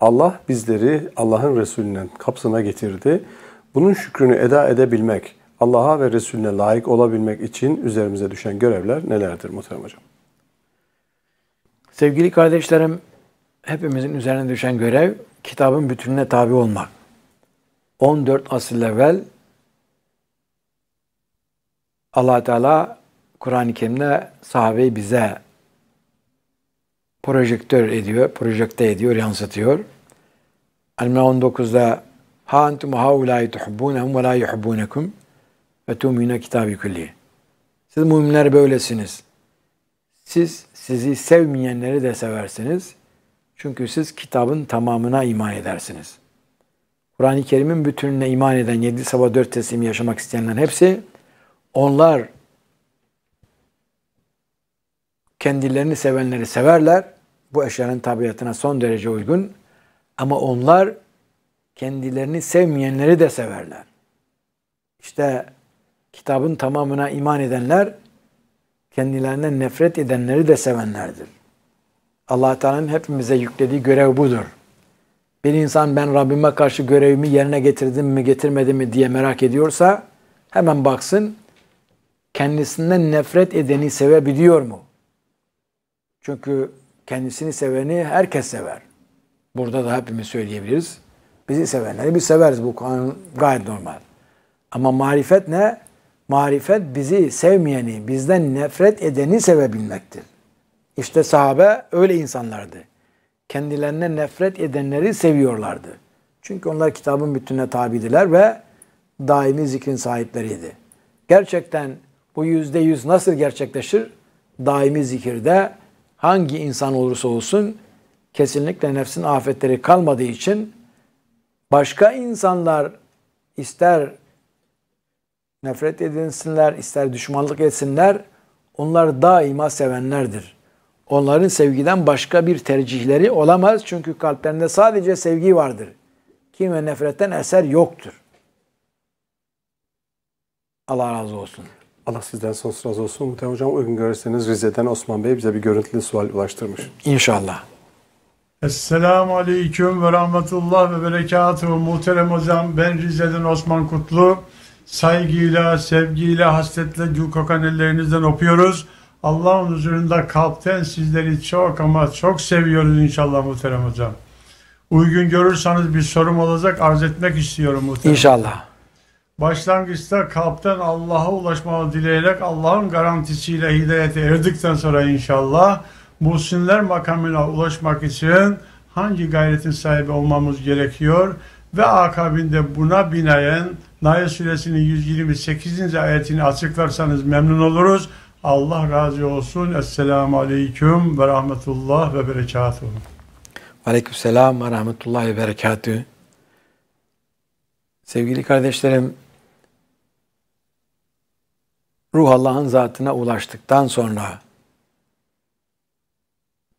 Allah bizleri Allah'ın resulünün kapsına getirdi. Bunun şükrünü eda edebilmek, Allah'a ve Resulüne layık olabilmek için üzerimize düşen görevler nelerdir muhterem hocam? Sevgili kardeşlerim, hepimizin üzerine düşen görev kitabın bütününe tabi olmak. 14 asıl evvel allah Teala Kur'an-ı Kerim'de sahabeyi bize projektör ediyor, projekte ediyor, yansıtıyor. Alma 19'da Ha entum haulâi tuhubbûnehum ve lâ yuhubbûnekum ve tûmîne kitâbi kulliye. Siz müminler böylesiniz. Siz sizi sevmeyenleri de seversiniz. Çünkü siz kitabın tamamına iman edersiniz. Kur'an-ı Kerim'in bütününe iman eden yedi sabah dört teslim yaşamak isteyenler hepsi onlar kendilerini sevenleri severler. Bu eşyanın tabiatına son derece uygun. Ama onlar kendilerini sevmeyenleri de severler. İşte kitabın tamamına iman edenler kendilerinden nefret edenleri de sevenlerdir. Allah Teala'nın hepimize yüklediği görev budur. Bir insan ben Rabbime karşı görevimi yerine getirdim mi getirmedim mi diye merak ediyorsa hemen baksın kendisinden nefret edeni sevebiliyor mu? Çünkü kendisini seveni herkes sever. Burada da hepimiz söyleyebiliriz. Bizi sevenleri biz severiz bu kanun gayet normal. Ama marifet ne? Marifet bizi sevmeyeni, bizden nefret edeni sevebilmektir. İşte sahabe öyle insanlardı. Kendilerine nefret edenleri seviyorlardı. Çünkü onlar kitabın bütününe tabidiler ve daimi zikrin sahipleriydi. Gerçekten bu yüzde yüz nasıl gerçekleşir? Daimi zikirde hangi insan olursa olsun kesinlikle nefsin afetleri kalmadığı için Başka insanlar ister nefret edinsinler, ister düşmanlık etsinler, onlar daima sevenlerdir. Onların sevgiden başka bir tercihleri olamaz çünkü kalplerinde sadece sevgi vardır. Kim ve nefretten eser yoktur. Allah razı olsun. Allah sizden sonsuz razı olsun. Muhtemelen hocam uygun görürseniz Rize'den Osman Bey bize bir görüntülü sual ulaştırmış. İnşallah. Esselamu Aleyküm ve Rahmetullah ve Berekatuhu Muhterem Hocam ben Rize'den Osman Kutlu saygıyla, sevgiyle, hasretle cuk kokan ellerinizden öpüyoruz. Allah'ın huzurunda kalpten sizleri çok ama çok seviyoruz inşallah Muhterem Hocam. Uygun görürseniz bir sorum olacak arz etmek istiyorum Muhterem İnşallah. Başlangıçta kalpten Allah'a ulaşmanı dileyerek Allah'ın garantisiyle hidayete erdikten sonra inşallah Muhsinler makamına ulaşmak için hangi gayretin sahibi olmamız gerekiyor ve akabinde buna binaen Nail Suresinin 128. ayetini açıklarsanız memnun oluruz. Allah razı olsun. Esselamu Aleyküm ve Rahmetullah ve Berekatuhu. Aleyküm Selam ve Rahmetullah ve Berekatuhu. Sevgili kardeşlerim, ruh Allah'ın zatına ulaştıktan sonra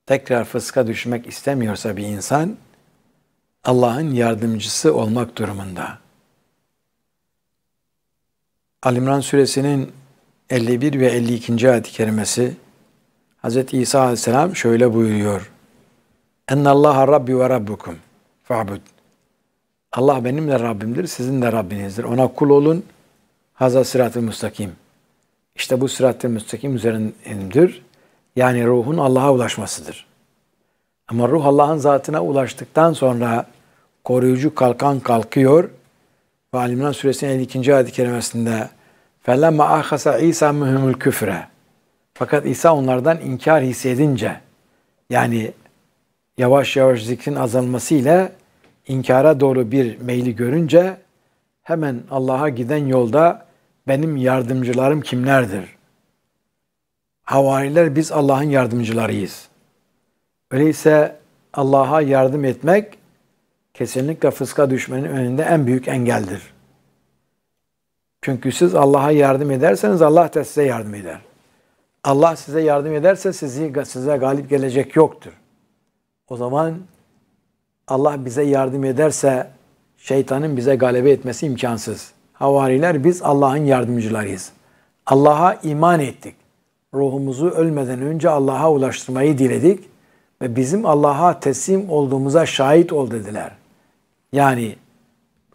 tekrar fıska düşmek istemiyorsa bir insan Allah'ın yardımcısı olmak durumunda. Alimran suresinin 51 ve 52. ayet-i kerimesi Hz. İsa aleyhisselam şöyle buyuruyor. Ennallaha Rabbi ve Rabbukum fa'bud. Allah benim de Rabbimdir, sizin de Rabbinizdir. Ona kul olun. Haza sırat-ı müstakim. İşte bu sırat-ı müstakim üzerindedir. Yani ruhun Allah'a ulaşmasıdır. Ama ruh Allah'ın zatına ulaştıktan sonra koruyucu kalkan kalkıyor. Ve Alimran suresinin 52. ayet-i kerimesinde فَلَمَّا اَخَسَ İsa مُهِمُ küfre. Fakat İsa onlardan inkar hissedince yani yavaş yavaş zikrin azalmasıyla inkara doğru bir meyli görünce hemen Allah'a giden yolda benim yardımcılarım kimlerdir? havariler biz Allah'ın yardımcılarıyız. Öyleyse Allah'a yardım etmek kesinlikle fıska düşmenin önünde en büyük engeldir. Çünkü siz Allah'a yardım ederseniz Allah da size yardım eder. Allah size yardım ederse sizi, size galip gelecek yoktur. O zaman Allah bize yardım ederse şeytanın bize galebe etmesi imkansız. Havariler biz Allah'ın yardımcılarıyız. Allah'a iman ettik ruhumuzu ölmeden önce Allah'a ulaştırmayı diledik ve bizim Allah'a teslim olduğumuza şahit ol dediler. Yani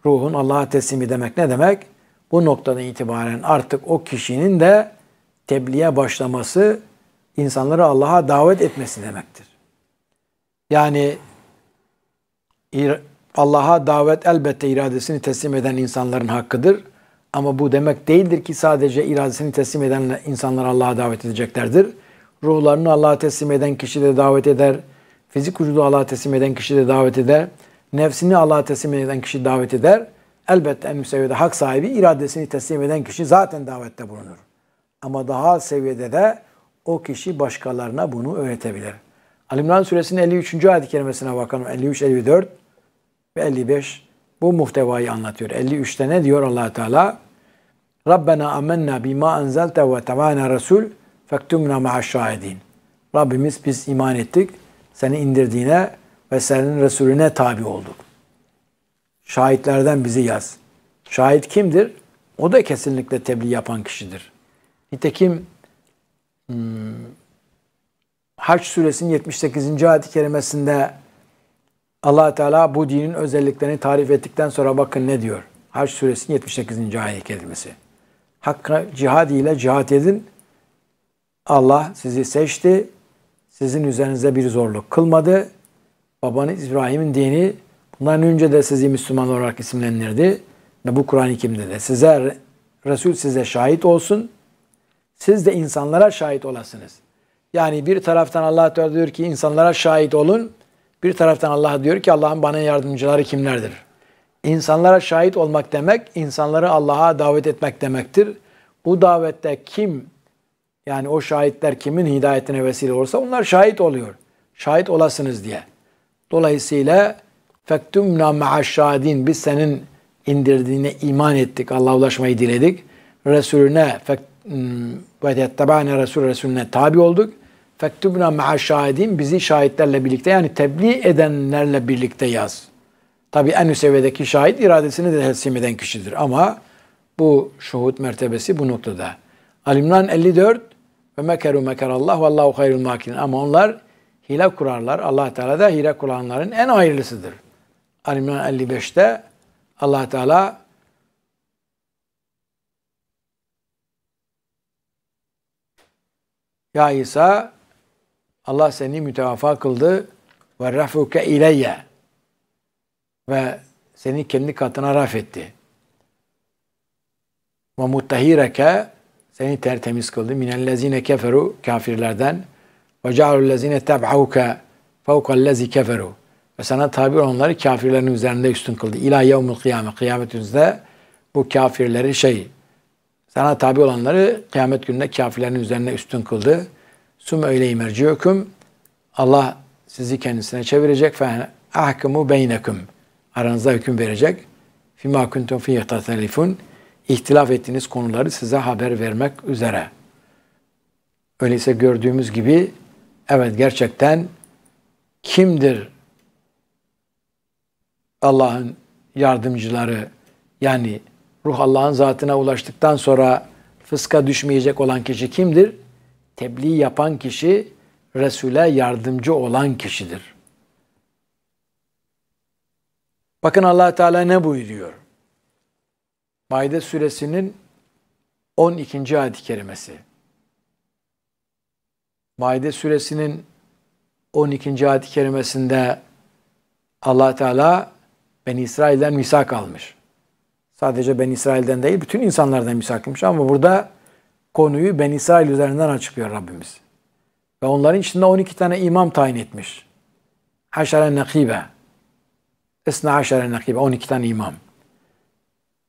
ruhun Allah'a teslimi demek ne demek? Bu noktadan itibaren artık o kişinin de tebliğe başlaması, insanları Allah'a davet etmesi demektir. Yani Allah'a davet elbette iradesini teslim eden insanların hakkıdır. Ama bu demek değildir ki sadece iradesini teslim eden insanlar Allah'a davet edeceklerdir. Ruhlarını Allah'a teslim eden kişi de davet eder. Fizik vücudu Allah'a teslim eden kişi de davet eder. Nefsini Allah'a teslim eden kişi davet eder. Elbette en üst seviyede hak sahibi iradesini teslim eden kişi zaten davette bulunur. Ama daha seviyede de o kişi başkalarına bunu öğretebilir. Ali suresinin 53. ayet-i kerimesine bakalım. 53, 54 ve 55 bu muhtevayı anlatıyor. 53'te ne diyor allah Teala? Rabbena amennâ bima enzelte ve tevâna resul fektumna ma'aşşâhedîn. Rabbimiz biz iman ettik. Seni indirdiğine ve senin Resulüne tabi olduk. Şahitlerden bizi yaz. Şahit kimdir? O da kesinlikle tebliğ yapan kişidir. Nitekim hmm, Haç suresinin 78. ayet-i kerimesinde allah Teala bu dinin özelliklerini tarif ettikten sonra bakın ne diyor. Haç suresinin 78. ayet kelimesi. hakkı cihad ile cihat edin. Allah sizi seçti. Sizin üzerinize bir zorluk kılmadı. Babanız İbrahim'in dini bundan önce de sizi Müslüman olarak isimlendirdi. Ve bu Kur'an-ı Kerim'de de size Resul size şahit olsun. Siz de insanlara şahit olasınız. Yani bir taraftan Allah Teala diyor ki insanlara şahit olun. Bir taraftan Allah diyor ki Allah'ın bana yardımcıları kimlerdir? İnsanlara şahit olmak demek, insanları Allah'a davet etmek demektir. Bu davette kim, yani o şahitler kimin hidayetine vesile olursa onlar şahit oluyor. Şahit olasınız diye. Dolayısıyla fektumna ma'aşşadin biz senin indirdiğine iman ettik. Allah'a ulaşmayı diledik. Resulüne hmm, ve tettabane Resul Resulüne tabi olduk. Fektübna meha şahidin bizi şahitlerle birlikte yani tebliğ edenlerle birlikte yaz. Tabi en üst seviyedeki şahit iradesini de teslim eden kişidir ama bu şuhut mertebesi bu noktada. Alimran 54 ve mekeru mekerallah vallahu hayrul makirin ama onlar hile kurarlar. Allah Teala da hile kuranların en hayırlısıdır. Alimran 55'te Allah Teala Ya İsa Allah seni mütevafa kıldı ve rafuke ileyye ve seni kendi katına raf etti. Ve muttahireke seni tertemiz kıldı. Minellezine keferu kafirlerden ve cealullezine teb'auke fevkallezi keferu ve sana tabi olanları kafirlerin üzerinde üstün kıldı. İlâ yevmul kıyamet. Kıyamet gününde bu kafirleri şey, sana tabi olanları kıyamet gününde kafirlerin üzerine üstün kıldı. Sümme öyle merciyekum. Allah sizi kendisine çevirecek. Fe ahkumu beynekum. Aranızda hüküm verecek. Fima kuntum fi ihtatalifun. İhtilaf ettiğiniz konuları size haber vermek üzere. Öyleyse gördüğümüz gibi evet gerçekten kimdir Allah'ın yardımcıları yani ruh Allah'ın zatına ulaştıktan sonra fıska düşmeyecek olan kişi kimdir? tebliğ yapan kişi Resul'e yardımcı olan kişidir. Bakın allah Teala ne buyuruyor? Maide suresinin 12. ayet-i kerimesi. Maide suresinin 12. ayet-i kerimesinde allah Teala Ben İsrail'den misak almış. Sadece Ben İsrail'den değil bütün insanlardan misak almış ama burada konuyu Ben İsrail üzerinden açıklıyor Rabbimiz. Ve onların içinde 12 tane imam tayin etmiş. Haşere nakibe. Esna haşere nakibe. 12 tane imam.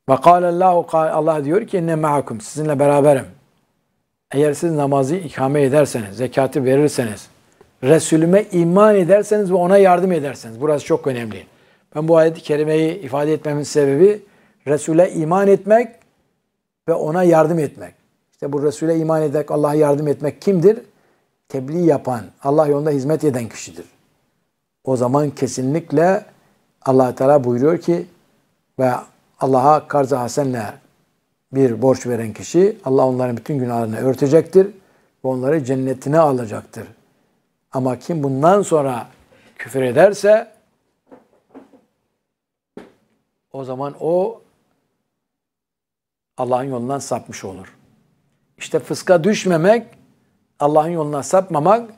Ve kâlallahu Allah diyor ki ne ma'akum. Sizinle beraberim. Eğer siz namazı ikame ederseniz, zekatı verirseniz, Resulüme iman ederseniz ve ona yardım ederseniz. Burası çok önemli. Ben bu ayet-i kerimeyi ifade etmemin sebebi Resul'e iman etmek ve ona yardım etmek. İşte bu Resul'e iman ederek Allah'a yardım etmek kimdir? Tebliğ yapan, Allah yolunda hizmet eden kişidir. O zaman kesinlikle allah Teala buyuruyor ki ve Allah'a karz-ı hasenle bir borç veren kişi Allah onların bütün günahlarını örtecektir ve onları cennetine alacaktır. Ama kim bundan sonra küfür ederse o zaman o Allah'ın yolundan sapmış olur. İşte fıska düşmemek, Allah'ın yoluna sapmamak,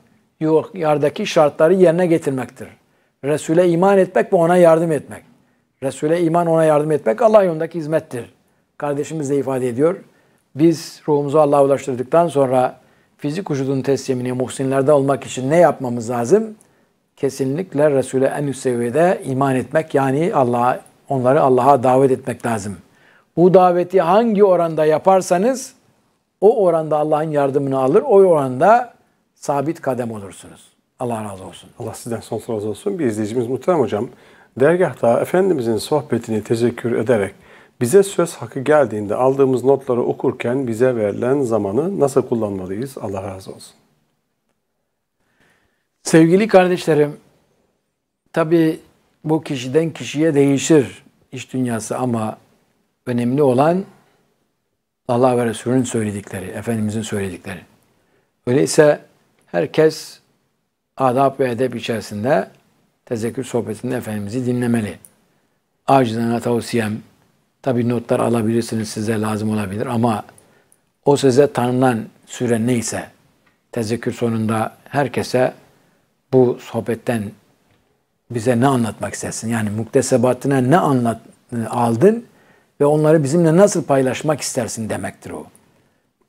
yardaki şartları yerine getirmektir. Resul'e iman etmek ve ona yardım etmek. Resul'e iman ona yardım etmek Allah yolundaki hizmettir. Kardeşimiz de ifade ediyor. Biz ruhumuzu Allah'a ulaştırdıktan sonra fizik vücudun teslimini muhsinlerde olmak için ne yapmamız lazım? Kesinlikle Resul'e en üst seviyede iman etmek yani Allah'a onları Allah'a davet etmek lazım. Bu daveti hangi oranda yaparsanız o oranda Allah'ın yardımını alır, o oranda sabit kadem olursunuz. Allah razı olsun. Allah sizden sonsuz razı olsun. Bir izleyicimiz Muhterem Hocam, dergahta Efendimizin sohbetini tezekkür ederek bize söz hakkı geldiğinde aldığımız notları okurken bize verilen zamanı nasıl kullanmalıyız? Allah razı olsun. Sevgili kardeşlerim, tabi bu kişiden kişiye değişir iş dünyası ama önemli olan Allah ve Resulünün söyledikleri, Efendimizin söyledikleri. Öyleyse herkes adab ve edep içerisinde tezekkür sohbetinde Efendimiz'i dinlemeli. Acizana tavsiyem, tabi notlar alabilirsiniz size lazım olabilir ama o size tanınan süre neyse tezekkür sonunda herkese bu sohbetten bize ne anlatmak istersin? Yani muktesebatına ne anlat e, aldın? ve onları bizimle nasıl paylaşmak istersin demektir o.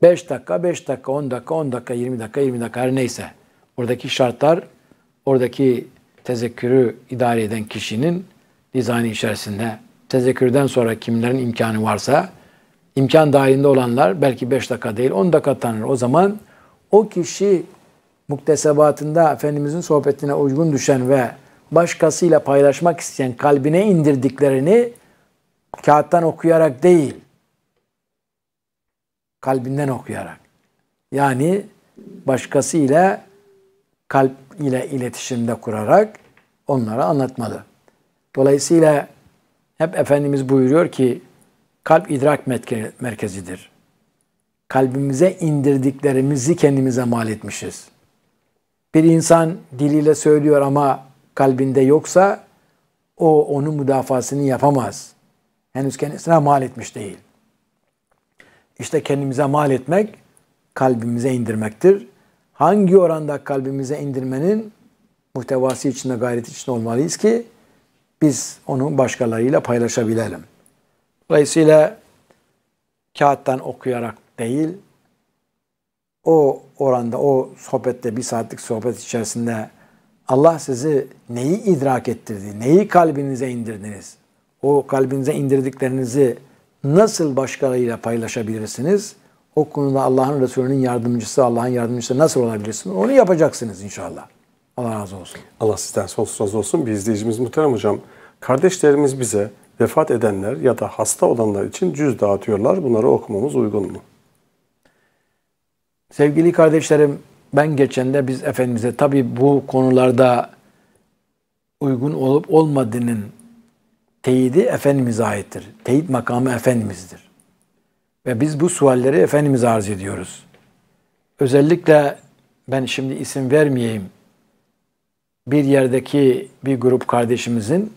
5 dakika, 5 dakika, 10 dakika, 10 dakika, 20 dakika, 20 dakika her neyse. Oradaki şartlar, oradaki tezekkürü idare eden kişinin dizaynı içerisinde tezekkürden sonra kimlerin imkanı varsa imkan dahilinde olanlar belki 5 dakika değil 10 dakika tanır. O zaman o kişi muktesebatında Efendimizin sohbetine uygun düşen ve başkasıyla paylaşmak isteyen kalbine indirdiklerini Kağıttan okuyarak değil, kalbinden okuyarak. Yani başkasıyla kalp ile iletişimde kurarak onlara anlatmalı. Dolayısıyla hep Efendimiz buyuruyor ki kalp idrak merkezidir. Kalbimize indirdiklerimizi kendimize mal etmişiz. Bir insan diliyle söylüyor ama kalbinde yoksa o onun müdafasını yapamaz henüz kendisine mal etmiş değil. İşte kendimize mal etmek kalbimize indirmektir. Hangi oranda kalbimize indirmenin muhtevası içinde gayret içinde olmalıyız ki biz onu başkalarıyla paylaşabilelim. Dolayısıyla kağıttan okuyarak değil, o oranda, o sohbette, bir saatlik sohbet içerisinde Allah sizi neyi idrak ettirdi, neyi kalbinize indirdiniz? o kalbinize indirdiklerinizi nasıl başkalarıyla paylaşabilirsiniz? O konuda Allah'ın Resulü'nün yardımcısı, Allah'ın yardımcısı nasıl olabilirsiniz? Onu yapacaksınız inşallah. Allah razı olsun. Allah sizden sonsuz razı olsun. Bir izleyicimiz muhterem hocam. Kardeşlerimiz bize vefat edenler ya da hasta olanlar için cüz dağıtıyorlar. Bunları okumamız uygun mu? Sevgili kardeşlerim ben geçen de biz Efendimiz'e tabii bu konularda uygun olup olmadığının teyidi Efendimiz'e aittir. Teyit makamı Efendimiz'dir. Ve biz bu sualleri Efendimiz'e arz ediyoruz. Özellikle ben şimdi isim vermeyeyim. Bir yerdeki bir grup kardeşimizin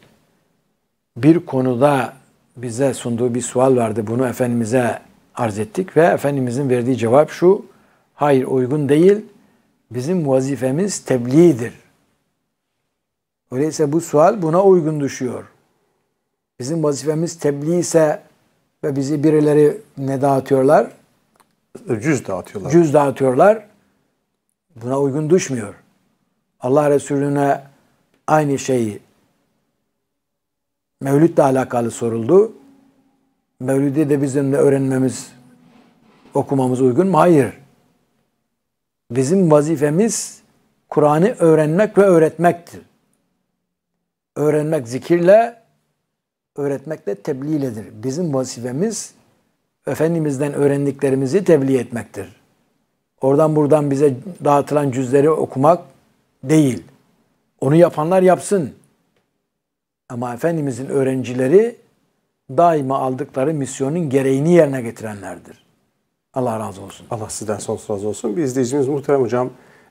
bir konuda bize sunduğu bir sual vardı. Bunu Efendimiz'e arz ettik ve Efendimiz'in verdiği cevap şu. Hayır uygun değil. Bizim vazifemiz tebliğdir. Öyleyse bu sual buna uygun düşüyor. Bizim vazifemiz tebliğ ise ve bizi birileri ne dağıtıyorlar? Cüz dağıtıyorlar. Cüz dağıtıyorlar. Buna uygun düşmüyor. Allah Resulüne aynı şeyi Mevlüt'le alakalı soruldu. Mevlüt'e de bizim de öğrenmemiz, okumamız uygun mu? Hayır. Bizim vazifemiz Kur'an'ı öğrenmek ve öğretmektir. Öğrenmek zikirle, öğretmekle tebliğ iledir. Bizim vazifemiz Efendimiz'den öğrendiklerimizi tebliğ etmektir. Oradan buradan bize dağıtılan cüzleri okumak değil. Onu yapanlar yapsın. Ama Efendimiz'in öğrencileri daima aldıkları misyonun gereğini yerine getirenlerdir. Allah razı olsun. Allah sizden sonsuz razı olsun. Bir izleyicimiz muhterem hocam.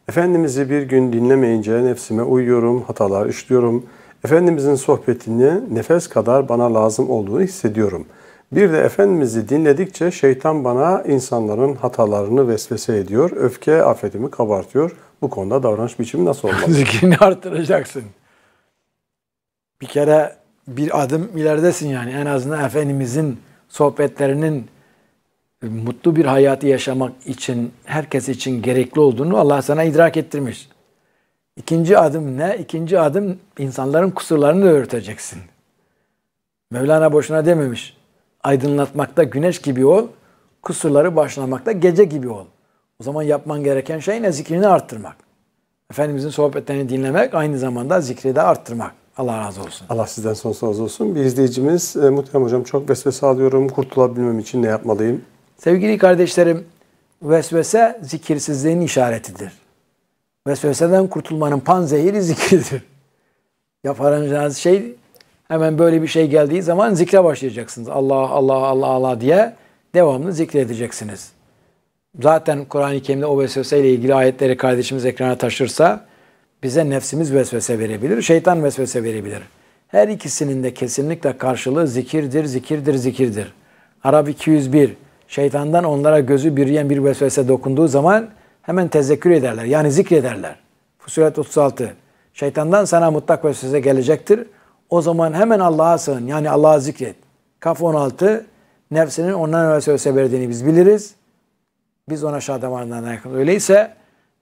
Efendimiz'i bir gün dinlemeyince nefsime uyuyorum, hatalar işliyorum.'' Efendimizin sohbetini nefes kadar bana lazım olduğunu hissediyorum. Bir de Efendimiz'i dinledikçe şeytan bana insanların hatalarını vesvese ediyor, öfke afetimi kabartıyor. Bu konuda davranış biçimi nasıl olmalı? Zikrini arttıracaksın. Bir kere bir adım ileridesin yani. En azından Efendimiz'in sohbetlerinin mutlu bir hayatı yaşamak için, herkes için gerekli olduğunu Allah sana idrak ettirmiş. İkinci adım ne? İkinci adım insanların kusurlarını örteceksin. Mevlana boşuna dememiş. Aydınlatmakta güneş gibi ol, kusurları başlamakta gece gibi ol. O zaman yapman gereken şey ne? Zikrini arttırmak. Efendimizin sohbetlerini dinlemek, aynı zamanda zikri de arttırmak. Allah razı olsun. Allah sizden sonsuz razı olsun. Bir izleyicimiz, e, Muhterem Hocam çok vesvese alıyorum, kurtulabilmem için ne yapmalıyım? Sevgili kardeşlerim, vesvese zikirsizliğin işaretidir. Vesveseden kurtulmanın panzehiri zikirdir. Yaparacağınız şey hemen böyle bir şey geldiği zaman zikre başlayacaksınız. Allah Allah Allah Allah diye devamlı zikredeceksiniz. Zaten Kur'an-ı Kerim'de o vesveseyle ilgili ayetleri kardeşimiz ekrana taşırsa bize nefsimiz vesvese verebilir, şeytan vesvese verebilir. Her ikisinin de kesinlikle karşılığı zikirdir, zikirdir, zikirdir. Arap 201 şeytandan onlara gözü bürüyen bir vesvese dokunduğu zaman hemen tezekkür ederler. Yani zikrederler. Fusilet 36. Şeytandan sana mutlak ve size gelecektir. O zaman hemen Allah'a sığın. Yani Allah'a zikret. Kaf 16. Nefsinin ondan vesvese verdiğini biz biliriz. Biz ona şadamandan yakın. Öyleyse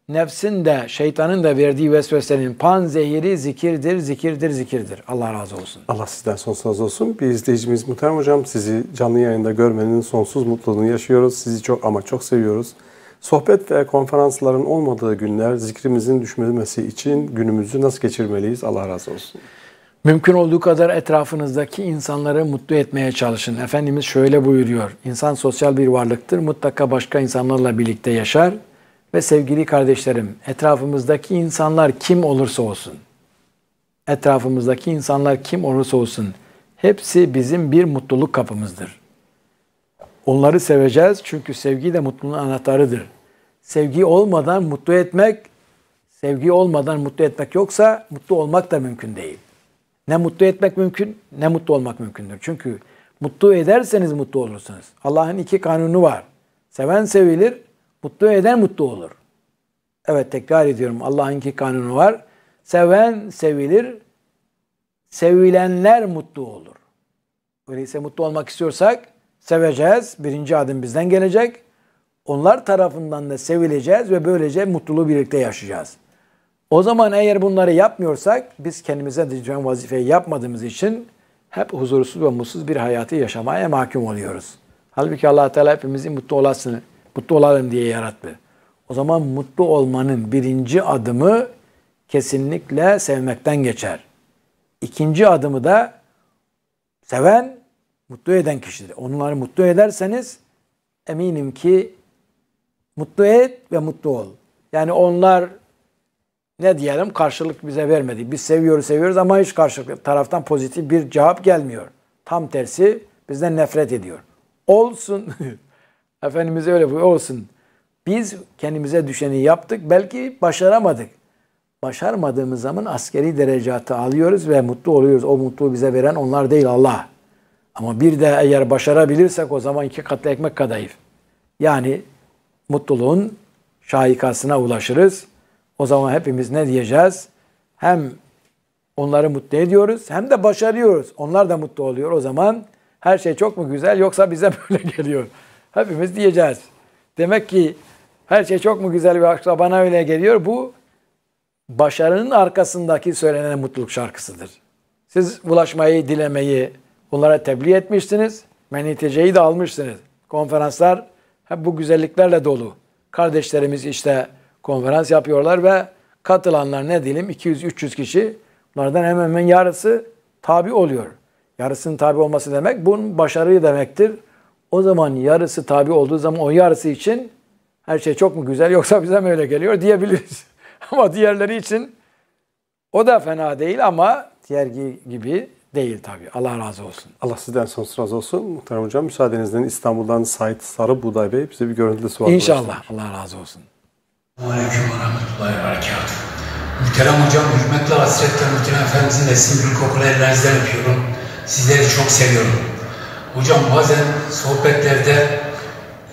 nefsin de şeytanın da verdiği vesvesenin pan zehiri zikirdir, zikirdir, zikirdir. Allah razı olsun. Allah sizden sonsuz razı olsun. Bir izleyicimiz Muhterem Hocam sizi canlı yayında görmenin sonsuz mutluluğunu yaşıyoruz. Sizi çok ama çok seviyoruz. Sohbet ve konferansların olmadığı günler zikrimizin düşmemesi için günümüzü nasıl geçirmeliyiz? Allah razı olsun. Mümkün olduğu kadar etrafınızdaki insanları mutlu etmeye çalışın. Efendimiz şöyle buyuruyor. İnsan sosyal bir varlıktır. Mutlaka başka insanlarla birlikte yaşar. Ve sevgili kardeşlerim, etrafımızdaki insanlar kim olursa olsun, etrafımızdaki insanlar kim olursa olsun, hepsi bizim bir mutluluk kapımızdır. Onları seveceğiz çünkü sevgi de mutluluğun anahtarıdır sevgi olmadan mutlu etmek, sevgi olmadan mutlu etmek yoksa mutlu olmak da mümkün değil. Ne mutlu etmek mümkün, ne mutlu olmak mümkündür. Çünkü mutlu ederseniz mutlu olursunuz. Allah'ın iki kanunu var. Seven sevilir, mutlu eden mutlu olur. Evet tekrar ediyorum Allah'ın iki kanunu var. Seven sevilir, sevilenler mutlu olur. Öyleyse mutlu olmak istiyorsak seveceğiz. Birinci adım bizden gelecek. Onlar tarafından da sevileceğiz ve böylece mutluluğu birlikte yaşayacağız. O zaman eğer bunları yapmıyorsak biz kendimize diyeceğim vazifeyi yapmadığımız için hep huzursuz ve mutsuz bir hayatı yaşamaya mahkum oluyoruz. Halbuki Allah Teala hepimizi mutlu olasın, mutlu olalım diye yarattı. O zaman mutlu olmanın birinci adımı kesinlikle sevmekten geçer. İkinci adımı da seven, mutlu eden kişidir. Onları mutlu ederseniz eminim ki Mutlu et ve mutlu ol. Yani onlar ne diyelim karşılık bize vermedi. Biz seviyoruz seviyoruz ama hiç karşılık taraftan pozitif bir cevap gelmiyor. Tam tersi bizden nefret ediyor. Olsun. Efendimiz öyle buyuruyor. Olsun. Biz kendimize düşeni yaptık. Belki başaramadık. Başarmadığımız zaman askeri derecatı alıyoruz ve mutlu oluyoruz. O mutluluğu bize veren onlar değil Allah. Ama bir de eğer başarabilirsek o zaman iki katlı ekmek kadayıf. Yani mutluluğun şahikasına ulaşırız. O zaman hepimiz ne diyeceğiz? Hem onları mutlu ediyoruz hem de başarıyoruz. Onlar da mutlu oluyor. O zaman her şey çok mu güzel yoksa bize böyle geliyor? Hepimiz diyeceğiz. Demek ki her şey çok mu güzel ve bana öyle geliyor. Bu başarının arkasındaki söylenen mutluluk şarkısıdır. Siz ulaşmayı, dilemeyi bunlara tebliğ etmişsiniz. Meniteceyi de almışsınız. Konferanslar hep bu güzelliklerle dolu. Kardeşlerimiz işte konferans yapıyorlar ve katılanlar ne diyelim 200-300 kişi bunlardan hemen hemen yarısı tabi oluyor. Yarısının tabi olması demek bunun başarıyı demektir. O zaman yarısı tabi olduğu zaman o yarısı için her şey çok mu güzel yoksa bize mi öyle geliyor diyebiliriz. ama diğerleri için o da fena değil ama diğer gibi değil tabii. Allah razı olsun. Allah sizden sonsuz razı olsun. Muhterem Hocam müsaadenizle İstanbul'dan Sait Sarı Buğday Bey bize bir görüntülü var. İnşallah. Allah razı olsun. Aleyküm ve rahmetullahi ve berekatuhu. Muhterem Hocam hürmetle hasretle Muhterem Efendimizin esin bir kokunu ellerinizden öpüyorum. Sizleri çok seviyorum. Hocam bazen sohbetlerde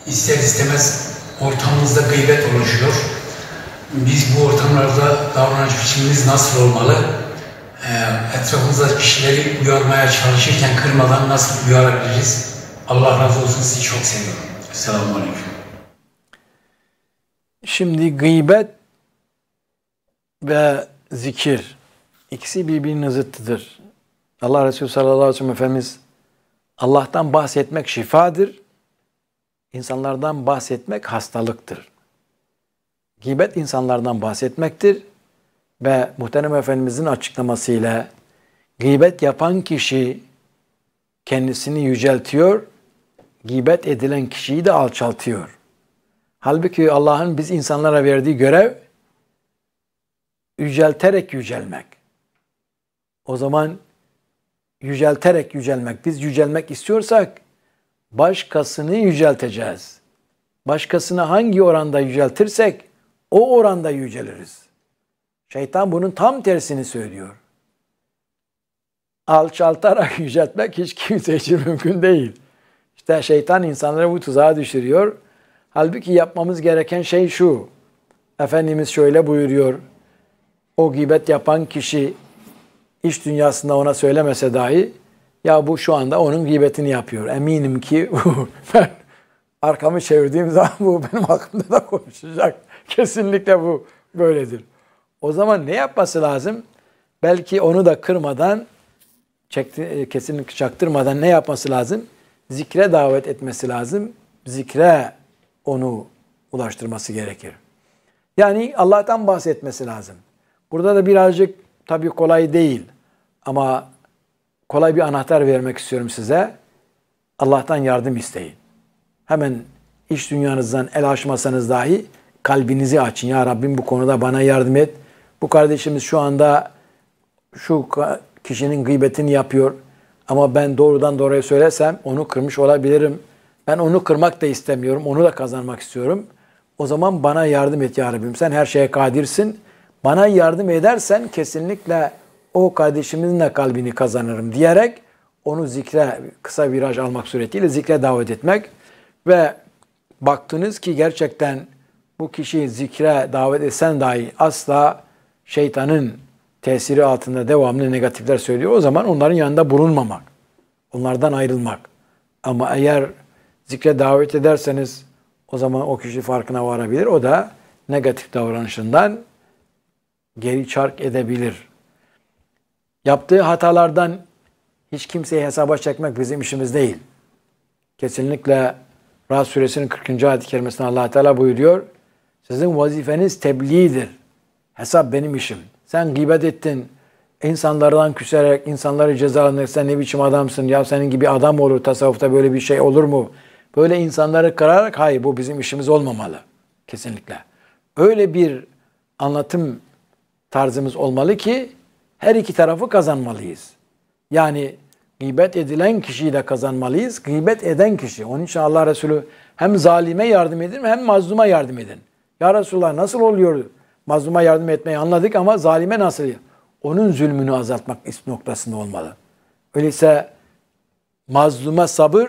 ister istemez ortamımızda gıybet oluşuyor. Biz bu ortamlarda davranış biçimimiz nasıl olmalı? Ee, etrafımızda kişileri uyarmaya çalışırken kırmadan nasıl uyarabiliriz? Allah razı olsun sizi çok seviyorum. Selamun Aleyküm. Şimdi gıybet ve zikir ikisi birbirinin zıttıdır. Allah Resulü sallallahu aleyhi ve sellem Efendimiz Allah'tan bahsetmek şifadır. İnsanlardan bahsetmek hastalıktır. Gıybet insanlardan bahsetmektir ve muhterem efendimizin açıklamasıyla gıybet yapan kişi kendisini yüceltiyor, gıybet edilen kişiyi de alçaltıyor. Halbuki Allah'ın biz insanlara verdiği görev yücelterek yücelmek. O zaman yücelterek yücelmek. Biz yücelmek istiyorsak başkasını yücelteceğiz. Başkasını hangi oranda yüceltirsek o oranda yüceliriz. Şeytan bunun tam tersini söylüyor. Alçaltarak yüceltmek hiç kimse için mümkün değil. İşte şeytan insanları bu tuzağa düşürüyor. Halbuki yapmamız gereken şey şu. Efendimiz şöyle buyuruyor. O gıybet yapan kişi iş dünyasında ona söylemese dahi ya bu şu anda onun gıybetini yapıyor. Eminim ki ben arkamı çevirdiğim zaman bu benim hakkımda da konuşacak. Kesinlikle bu böyledir. O zaman ne yapması lazım? Belki onu da kırmadan, çekti, e, kesinlikle çaktırmadan ne yapması lazım? Zikre davet etmesi lazım. Zikre onu ulaştırması gerekir. Yani Allah'tan bahsetmesi lazım. Burada da birazcık tabii kolay değil ama kolay bir anahtar vermek istiyorum size. Allah'tan yardım isteyin. Hemen iş dünyanızdan el açmasanız dahi kalbinizi açın. Ya Rabbim bu konuda bana yardım et. Bu kardeşimiz şu anda şu kişinin gıybetini yapıyor ama ben doğrudan doğruya söylesem onu kırmış olabilirim. Ben onu kırmak da istemiyorum, onu da kazanmak istiyorum. O zaman bana yardım et ya Rabbim. Sen her şeye kadirsin. Bana yardım edersen kesinlikle o kardeşimizin de kalbini kazanırım diyerek onu zikre kısa viraj almak suretiyle zikre davet etmek ve baktınız ki gerçekten bu kişiyi zikre davet etsen dahi asla şeytanın tesiri altında devamlı negatifler söylüyor. O zaman onların yanında bulunmamak, onlardan ayrılmak. Ama eğer zikre davet ederseniz o zaman o kişi farkına varabilir. O da negatif davranışından geri çark edebilir. Yaptığı hatalardan hiç kimseyi hesaba çekmek bizim işimiz değil. Kesinlikle Rahat Suresinin 40. ayet-i kerimesinde allah Teala buyuruyor. Sizin vazifeniz tebliğdir. Hesap benim işim. Sen gıybet ettin. insanlardan küserek insanları cezalandırırsan sen ne biçim adamsın ya senin gibi adam olur tasavvufta böyle bir şey olur mu? Böyle insanları kırarak hayır bu bizim işimiz olmamalı. Kesinlikle. Öyle bir anlatım tarzımız olmalı ki her iki tarafı kazanmalıyız. Yani gıybet edilen kişiyi de kazanmalıyız. Gıybet eden kişi. Onun için Allah Resulü hem zalime yardım edin hem mazluma yardım edin. Ya Resulullah nasıl oluyor Mazluma yardım etmeyi anladık ama zalime nasıl? Onun zulmünü azaltmak noktasında olmalı. Öyleyse mazluma sabır,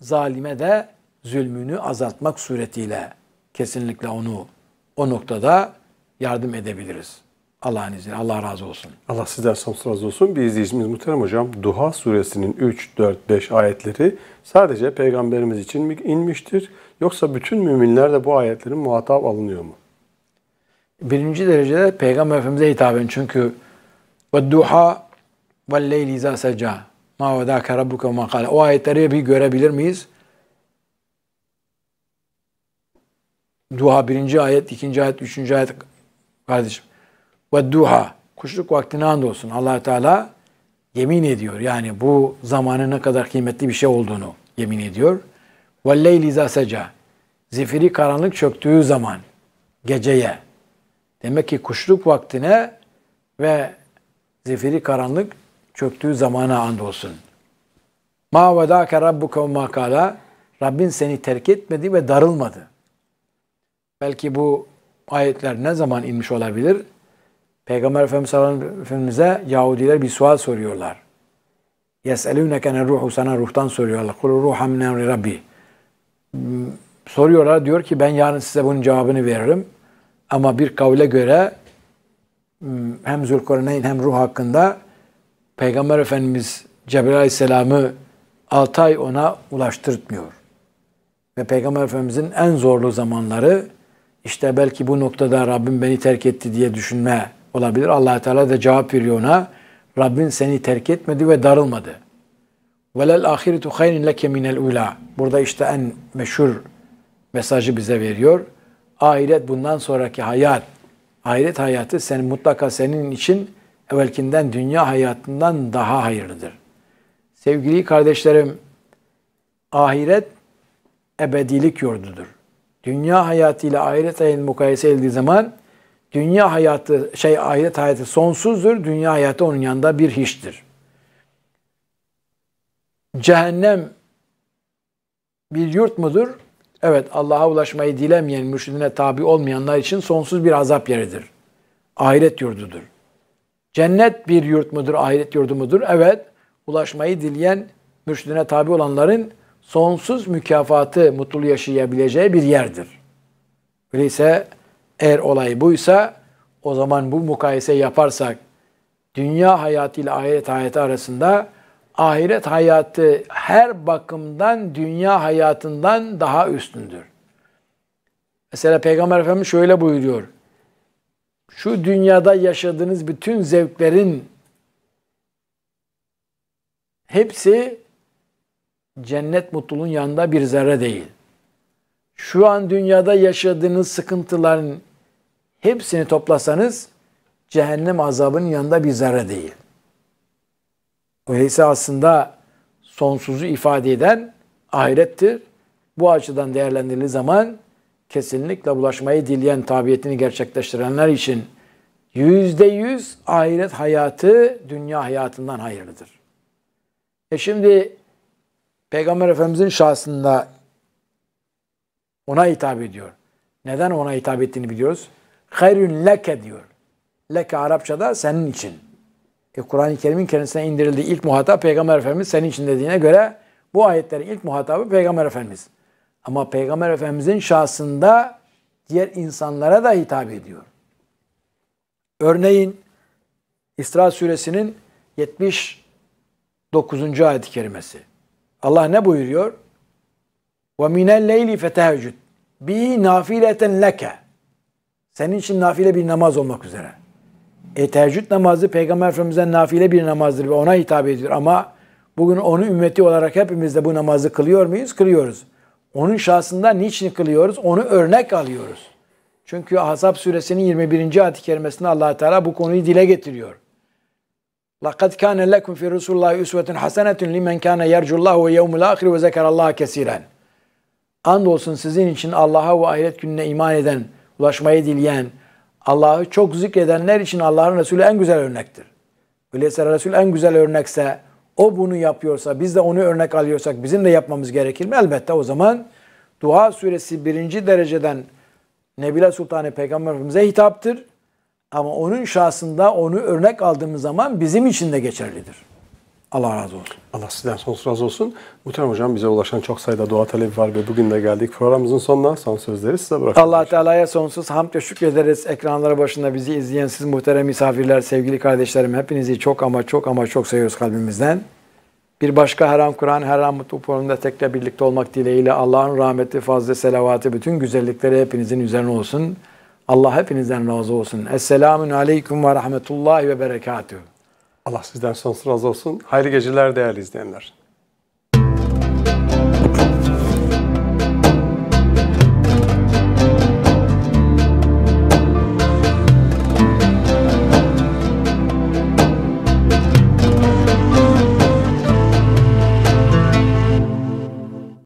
zalime de zulmünü azaltmak suretiyle kesinlikle onu o noktada yardım edebiliriz. Allah'ın izniyle. Allah razı olsun. Allah sizler sonsuz razı olsun. Bir izleyicimiz Muhterem Hocam, Duha suresinin 3, 4, 5 ayetleri sadece Peygamberimiz için mi inmiştir? Yoksa bütün müminler de bu ayetlerin muhatap alınıyor mu? birinci derecede Peygamber Efendimiz'e hitaben. Çünkü وَالدُّحَا وَالْلَيْلِ اِذَا سَجَّا مَا وَدَاكَ رَبُّكَ وَمَا قَالَ O ayetleri bir görebilir miyiz? Duha birinci ayet, ikinci ayet, üçüncü ayet kardeşim. Ve duha kuşluk vaktine andolsun. allah Teala yemin ediyor. Yani bu zamanın ne kadar kıymetli bir şey olduğunu yemin ediyor. Ve leyli seca. Zifiri karanlık çöktüğü zaman geceye Demek ki kuşluk vaktine ve zifiri karanlık çöktüğü zamana andolsun. Ma vedâke rabbuke ma Rabbin seni terk etmedi ve darılmadı. Belki bu ayetler ne zaman inmiş olabilir? Peygamber Efendimiz Efendimiz'e Yahudiler bir sual soruyorlar. Yes'elûneke ne ruhu sana ruhtan soruyorlar. Kul ruha minen rabbi. Hmm, soruyorlar diyor ki ben yarın size bunun cevabını veririm. Ama bir kavle göre hmm, hem Zülkarneyn hem ruh hakkında Peygamber Efendimiz Cebrail Aleyhisselam'ı 6 ay ona ulaştırtmıyor. Ve Peygamber Efendimizin en zorlu zamanları işte belki bu noktada Rabbim beni terk etti diye düşünme olabilir. allah Teala da cevap veriyor ona. Rabbin seni terk etmedi ve darılmadı. وَلَلْ ahiretu خَيْرٍ لَكَ مِنَ ula. Burada işte en meşhur mesajı bize veriyor ahiret bundan sonraki hayat, ahiret hayatı senin mutlaka senin için evvelkinden dünya hayatından daha hayırlıdır. Sevgili kardeşlerim, ahiret ebedilik yurdudur. Dünya hayatı ile ahiret hayatı mukayese edildiği zaman dünya hayatı şey ahiret hayatı sonsuzdur. Dünya hayatı onun yanında bir hiçtir. Cehennem bir yurt mudur? Evet Allah'a ulaşmayı dilemeyen, mürşidine tabi olmayanlar için sonsuz bir azap yeridir. Ahiret yurdudur. Cennet bir yurt mudur, ahiret yurdu mudur? Evet, ulaşmayı dileyen, mürşidine tabi olanların sonsuz mükafatı, mutlu yaşayabileceği bir yerdir. Öyleyse eğer olay buysa o zaman bu mukayese yaparsak dünya hayatı ile ahiret hayatı arasında ahiret hayatı her bakımdan dünya hayatından daha üstündür. Mesela Peygamber Efendimiz şöyle buyuruyor. Şu dünyada yaşadığınız bütün zevklerin hepsi cennet mutluluğun yanında bir zerre değil. Şu an dünyada yaşadığınız sıkıntıların hepsini toplasanız cehennem azabının yanında bir zerre değil. Öyleyse aslında sonsuzu ifade eden ahirettir. Bu açıdan değerlendirildiği zaman kesinlikle bulaşmayı dileyen tabiyetini gerçekleştirenler için yüzde yüz ahiret hayatı dünya hayatından hayırlıdır. E şimdi Peygamber Efendimizin şahsında ona hitap ediyor. Neden ona hitap ettiğini biliyoruz. Hayrün leke diyor. Leke Arapçada senin için. E, Kur'an-ı Kerim'in kendisine indirildiği ilk muhatap Peygamber Efendimiz senin için dediğine göre bu ayetlerin ilk muhatabı Peygamber Efendimiz. Ama Peygamber Efendimizin şahsında diğer insanlara da hitap ediyor. Örneğin İsra suresinin 79. ayet-i kerimesi. Allah ne buyuruyor? وَمِنَ اللَّيْلِ فَتَهَجُدْ بِهِ نَافِلَةً لَكَ Senin için nafile bir namaz olmak üzere. E, teheccüd namazı Peygamber Efendimiz'den nafile bir namazdır ve ona hitap ediyor. Ama bugün onun ümmeti olarak hepimiz de bu namazı kılıyor muyuz? Kılıyoruz. Onun şahsında niçin kılıyoruz? Onu örnek alıyoruz. Çünkü Ahzab suresinin 21. ayet-i kerimesinde allah Teala bu konuyu dile getiriyor. لَقَدْ كَانَ لَكُمْ فِي رُسُولِ اللّٰهِ اُسْوَةٌ حَسَنَةٌ لِمَنْ كَانَ يَرْجُ اللّٰهُ وَيَوْمُ الْآخِرِ وَذَكَرَ اللّٰهَ كَسِيرًا Andolsun sizin için Allah'a ve ahiret gününe iman eden, ulaşmayı dileyen, Allah'ı çok zikredenler için Allah'ın Resulü en güzel örnektir. Öyleyse Resul en güzel örnekse, o bunu yapıyorsa, biz de onu örnek alıyorsak bizim de yapmamız gerekir mi? Elbette o zaman Dua suresi birinci dereceden Nebile Sultanı Peygamberimize hitaptır. Ama onun şahsında onu örnek aldığımız zaman bizim için de geçerlidir. Allah razı olsun. Allah sizden sonsuz razı olsun. Muhterem Hocam bize ulaşan çok sayıda dua talebi var ve bugün de geldik. Programımızın sonuna son sözleri size bırakıyorum. allah Teala'ya sonsuz hamd ve şükrederiz. Ekranlara başında bizi izleyen siz muhterem misafirler, sevgili kardeşlerim hepinizi çok ama çok ama çok seviyoruz kalbimizden. Bir başka Haram Kur'an, Haram Mutlu programında tekrar birlikte olmak dileğiyle Allah'ın rahmeti, fazla selavatı, bütün güzellikleri hepinizin üzerine olsun. Allah hepinizden razı olsun. Esselamun Aleyküm ve Rahmetullahi ve Berekatuhu. Allah sizden sonsuz razı olsun. Hayırlı geceler değerli izleyenler.